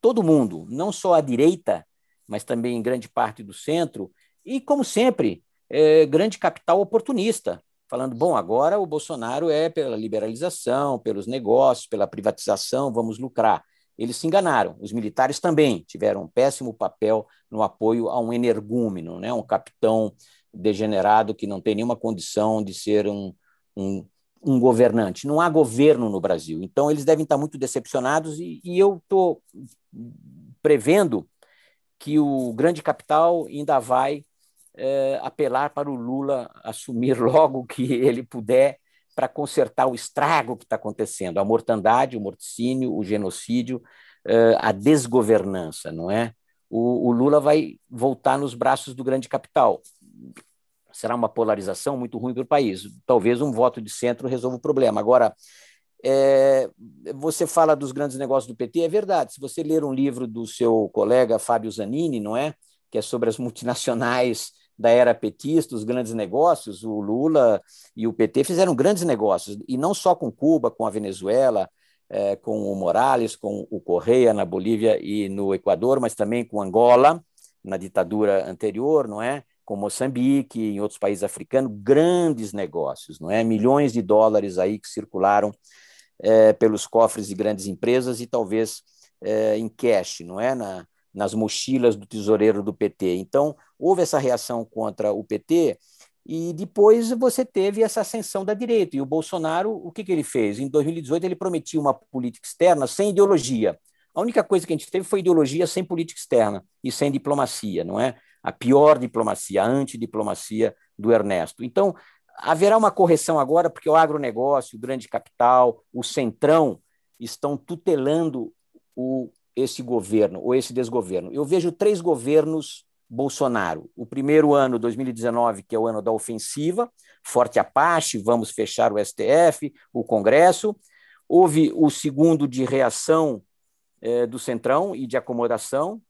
todo mundo, não só a direita, mas também grande parte do centro, e, como sempre, é, grande capital oportunista, falando: bom, agora o Bolsonaro é pela liberalização, pelos negócios, pela privatização, vamos lucrar. Eles se enganaram. Os militares também tiveram um péssimo papel no apoio a um energúmeno, né? um capitão degenerado que não tem nenhuma condição de ser um, um, um governante. Não há governo no Brasil. Então, eles devem estar muito decepcionados e, e eu estou prevendo que o grande capital ainda vai é, apelar para o Lula assumir (laughs) logo que ele puder para consertar o estrago que está acontecendo, a mortandade, o morticínio, o genocídio, é, a desgovernança, não é? O, o Lula vai voltar nos braços do grande capital. Será uma polarização muito ruim para o país. Talvez um voto de centro resolva o problema. Agora, é, você fala dos grandes negócios do PT, é verdade. Se você ler um livro do seu colega Fábio Zanini, não é? Que é sobre as multinacionais da era petista, os grandes negócios, o Lula e o PT fizeram grandes negócios, e não só com Cuba, com a Venezuela, é, com o Morales, com o Correia na Bolívia e no Equador, mas também com Angola, na ditadura anterior, não é? Com Moçambique, e em outros países africanos, grandes negócios, não é? Milhões de dólares aí que circularam é, pelos cofres de grandes empresas e talvez é, em cash, não é? Na, nas mochilas do tesoureiro do PT. Então, houve essa reação contra o PT e depois você teve essa ascensão da direita. E o Bolsonaro, o que, que ele fez? Em 2018, ele prometia uma política externa sem ideologia. A única coisa que a gente teve foi ideologia sem política externa e sem diplomacia, não é? A pior diplomacia, a antidiplomacia do Ernesto. Então, haverá uma correção agora, porque o agronegócio, o grande capital, o centrão estão tutelando o, esse governo ou esse desgoverno. Eu vejo três governos Bolsonaro. O primeiro ano, 2019, que é o ano da ofensiva, forte apache, vamos fechar o STF, o Congresso. Houve o segundo de reação é, do Centrão e de acomodação.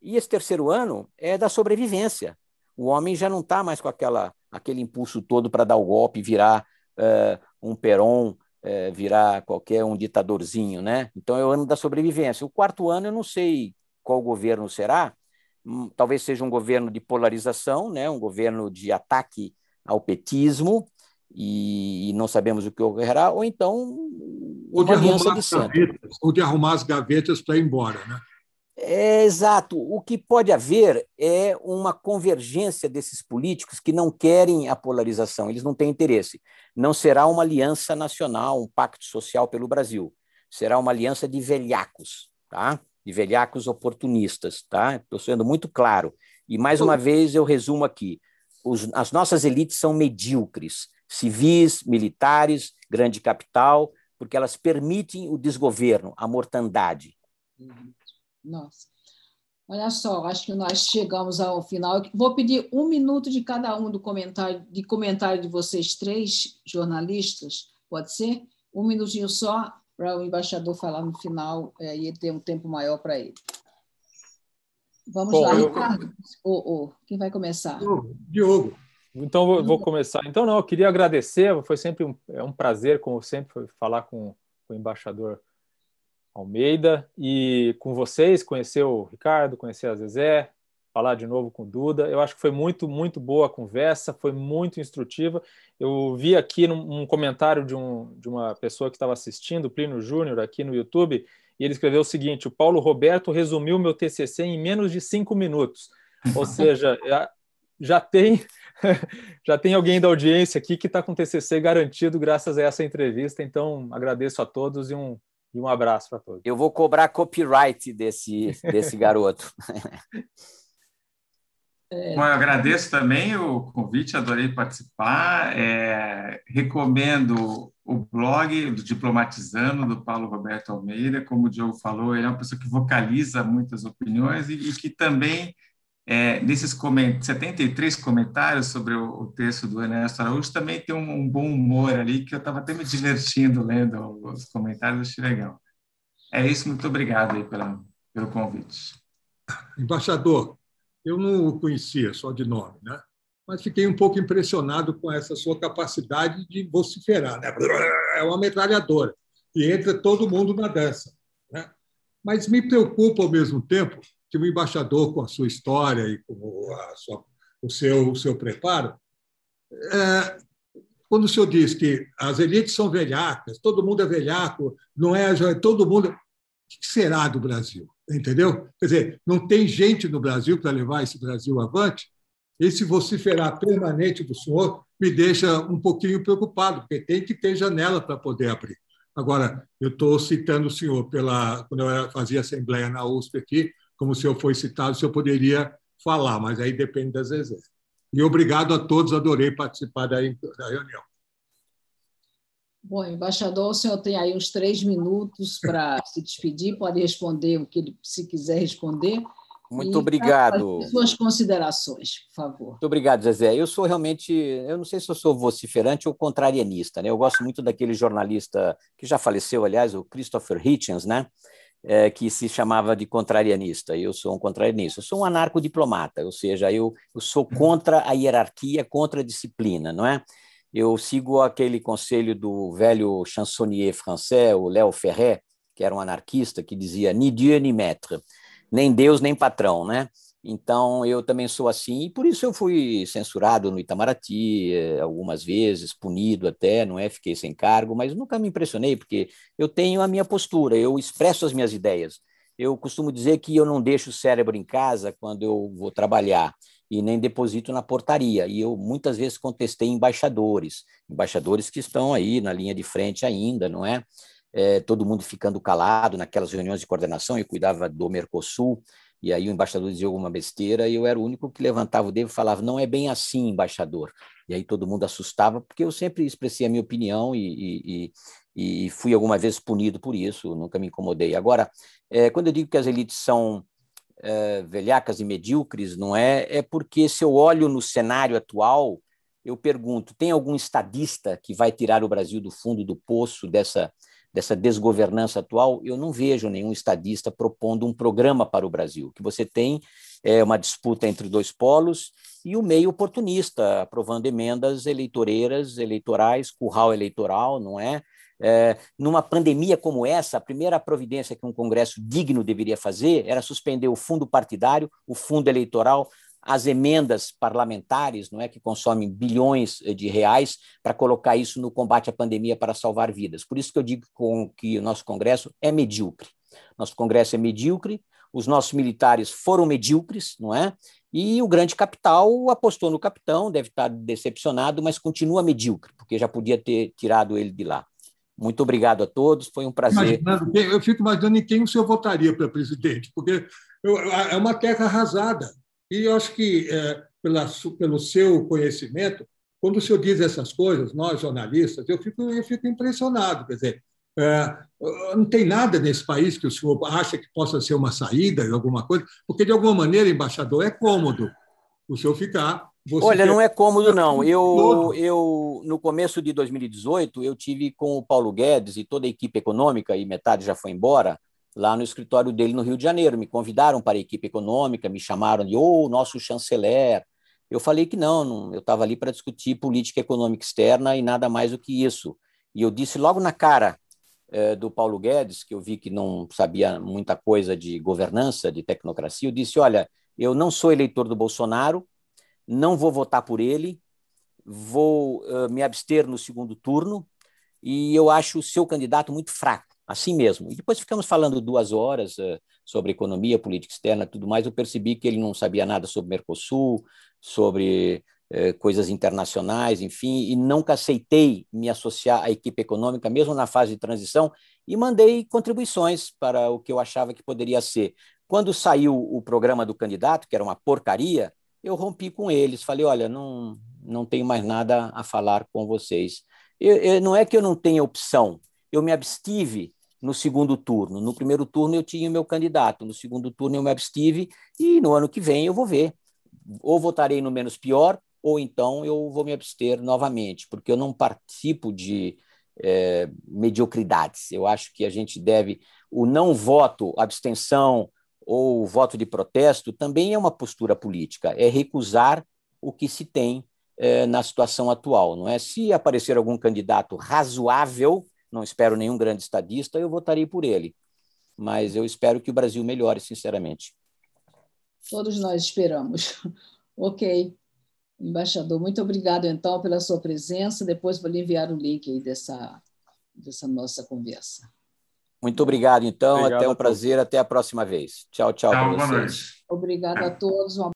E esse terceiro ano é da sobrevivência. O homem já não está mais com aquela aquele impulso todo para dar o golpe, virar uh, um peron uh, virar qualquer um ditadorzinho, né? Então é o ano da sobrevivência. O quarto ano eu não sei qual governo será, hum, talvez seja um governo de polarização, né? Um governo de ataque ao petismo e, e não sabemos o que ocorrerá, ou então ou de, de gavetas, ou de arrumar as gavetas para ir embora, né? É, exato. O que pode haver é uma convergência desses políticos que não querem a polarização, eles não têm interesse. Não será uma aliança nacional, um pacto social pelo Brasil. Será uma aliança de velhacos, tá? De velhacos oportunistas, tá? Estou sendo muito claro. E mais uma vez eu resumo aqui: Os, as nossas elites são medíocres, civis, militares, grande capital, porque elas permitem o desgoverno, a mortandade. Uhum. Nossa. Olha só, acho que nós chegamos ao final. Vou pedir um minuto de cada um do comentário, de comentário de vocês três jornalistas, pode ser? Um minutinho só para o embaixador falar no final é, e ele ter um tempo maior para ele. Vamos Bom, lá, eu... Ricardo. Oh, oh. Quem vai começar? Diogo. Então, vou, vou, começar. Então, não, eu queria agradecer, foi sempre um, é um prazer, como sempre, falar com, com o embaixador Almeida e com vocês, conhecer o Ricardo, conhecer a Zezé, falar de novo com o Duda. Eu acho que foi muito, muito boa a conversa, foi muito instrutiva. Eu vi aqui um comentário de, um, de uma pessoa que estava assistindo, Plínio Júnior, aqui no YouTube, e ele escreveu o seguinte: o Paulo Roberto resumiu meu TCC em menos de cinco minutos. Ou seja, (laughs) já tem (laughs) já tem alguém da audiência aqui que está com TCC garantido graças a essa entrevista. Então agradeço a todos e um e um abraço para todos. Eu vou cobrar copyright desse, desse garoto. (laughs) É. Bom, eu agradeço também o convite, adorei participar. É, recomendo o blog do Diplomatizando, do Paulo Roberto Almeida. Como o Diogo falou, ele é uma pessoa que vocaliza muitas opiniões e, e que também é, nesses coment 73 comentários sobre o, o, texto do Ernesto Araújo, também tem um, um bom humor ali, que eu estava até me divertindo lendo os comentários, achei legal. É isso, muito obrigado aí pela, pelo convite. Embaixador, eu não o conhecia só de nome, né? mas fiquei um pouco impressionado com essa sua capacidade de vociferar. Né? É uma metralhadora, e entra todo mundo na dança. Né? Mas me preocupa, ao mesmo tempo, que o embaixador, com a sua história e com a sua, o, seu, o seu preparo, é, quando o senhor diz que as elites são velhacas, todo mundo é velhaco, não é, é todo mundo. O que será do Brasil? Entendeu? Quer dizer, não tem gente no Brasil para levar esse Brasil avante. Esse vociferar permanente do senhor me deixa um pouquinho preocupado, porque tem que ter janela para poder abrir. Agora, eu estou citando o senhor pela quando eu fazia assembleia na USP aqui, como o senhor foi citado, o senhor poderia falar, mas aí depende da Zezé. E obrigado a todos, adorei participar da, da reunião. Bom, embaixador, o senhor tem aí uns três minutos para (laughs) se despedir, pode responder o que ele, se quiser responder. Muito obrigado. Suas considerações, por favor. Muito obrigado, Zezé. Eu sou realmente, eu não sei se eu sou vociferante ou contrarianista, né? Eu gosto muito daquele jornalista que já faleceu, aliás, o Christopher Hitchens, né? é, que se chamava de contrarianista. Eu sou um contrarianista, eu sou um anarco diplomata, ou seja, eu, eu sou uhum. contra a hierarquia, contra a disciplina, não é? Eu sigo aquele conselho do velho chansonnier francês, o Léo Ferré, que era um anarquista, que dizia ni Dieu ni maître, nem Deus nem patrão, né? Então, eu também sou assim, e por isso eu fui censurado no Itamaraty eh, algumas vezes, punido até, não é? Fiquei sem cargo, mas nunca me impressionei, porque eu tenho a minha postura, eu expresso as minhas ideias. Eu costumo dizer que eu não deixo o cérebro em casa quando eu vou trabalhar e nem deposito na portaria. E eu muitas vezes contestei embaixadores, embaixadores que estão aí na linha de frente ainda, não é? é todo mundo ficando calado naquelas reuniões de coordenação, eu cuidava do Mercosul, e aí o embaixador dizia alguma besteira e eu era o único que levantava o dedo e falava: não é bem assim, embaixador. E aí todo mundo assustava, porque eu sempre expressei a minha opinião e, e, e fui algumas vezes punido por isso, nunca me incomodei. Agora, é, quando eu digo que as elites são é, velhacas e medíocres, não é? É porque se eu olho no cenário atual, eu pergunto: tem algum estadista que vai tirar o Brasil do fundo do poço dessa dessa desgovernança atual, eu não vejo nenhum estadista propondo um programa para o Brasil. O que você tem é uma disputa entre dois polos e o meio oportunista, aprovando emendas eleitoreiras, eleitorais, curral eleitoral, não é? É, numa pandemia como essa, a primeira providência que um Congresso digno deveria fazer era suspender o fundo partidário, o fundo eleitoral, as emendas parlamentares, não é, que consomem bilhões eh, de reais para colocar isso no combate à pandemia para salvar vidas. Por isso que eu digo que o nosso Congresso é medíocre. Nosso Congresso é medíocre, os nossos militares foram medíocres, não é? E o grande capital apostou no capitão, deve estar decepcionado, mas continua medíocre, porque já podia ter tirado ele de lá. Muito obrigado a todos, foi um prazer. Imaginando, eu fico imaginando em quem o senhor votaria para presidente, porque é uma terra arrasada. E eu acho que, é, pela, pelo seu conhecimento, quando o senhor diz essas coisas, nós jornalistas, eu fico, eu fico impressionado. Quer dizer, é, não tem nada nesse país que o senhor acha que possa ser uma saída, alguma coisa, porque, de alguma maneira, embaixador, é cômodo o senhor ficar. Olha, não é cômodo, não. Eu, eu, no começo de 2018, eu tive com o Paulo Guedes e toda a equipe econômica, e metade já foi embora, lá no escritório dele no Rio de Janeiro. Me convidaram para a equipe econômica, me chamaram de o oh, nosso chanceler. Eu falei que não, não eu estava ali para discutir política econômica externa e nada mais do que isso. E eu disse logo na cara eh, do Paulo Guedes, que eu vi que não sabia muita coisa de governança, de tecnocracia, eu disse: olha, eu não sou eleitor do Bolsonaro, não vou votar por ele, vou uh, me abster no segundo turno, e eu acho o seu candidato muito fraco assim mesmo. E depois ficamos falando duas horas uh, sobre economia, política externa, tudo mais. Eu percebi que ele não sabia nada sobre Mercosul, sobre uh, coisas internacionais, enfim, e nunca aceitei me associar à equipe econômica, mesmo na fase de transição, e mandei contribuições para o que eu achava que poderia ser. Quando saiu o programa do candidato, que era uma porcaria, eu rompi com eles, falei, olha, não, não tenho mais nada a falar com vocês. Eu, eu, eh, não é que eu não tenha opção, eu me abstive no segundo turno. No primeiro turno eu tinha o meu candidato, no segundo turno eu me abstive e no ano que vem eu vou ver. Ou votarei no menos pior, ou então eu vou me abster novamente, porque eu não participo de é, mediocridades. Eu acho que a gente deve. O não voto, abstenção ou voto de protesto também é uma postura política, é recusar o que se tem é, na situação atual, não é? Se aparecer algum candidato razoável, não espero nenhum grande estadista, eu votarei por ele. Mas eu espero que o Brasil melhore, sinceramente. Todos nós esperamos. (laughs) ok. Embaixador, muito obrigado, então, pela sua presença. Depois vou lhe enviar o link dessa, dessa nossa conversa. Muito obrigado, então. Obrigado até um prazer. Até a próxima vez. Tchau, tchau. tchau boa noite. Obrigado a todos. Uma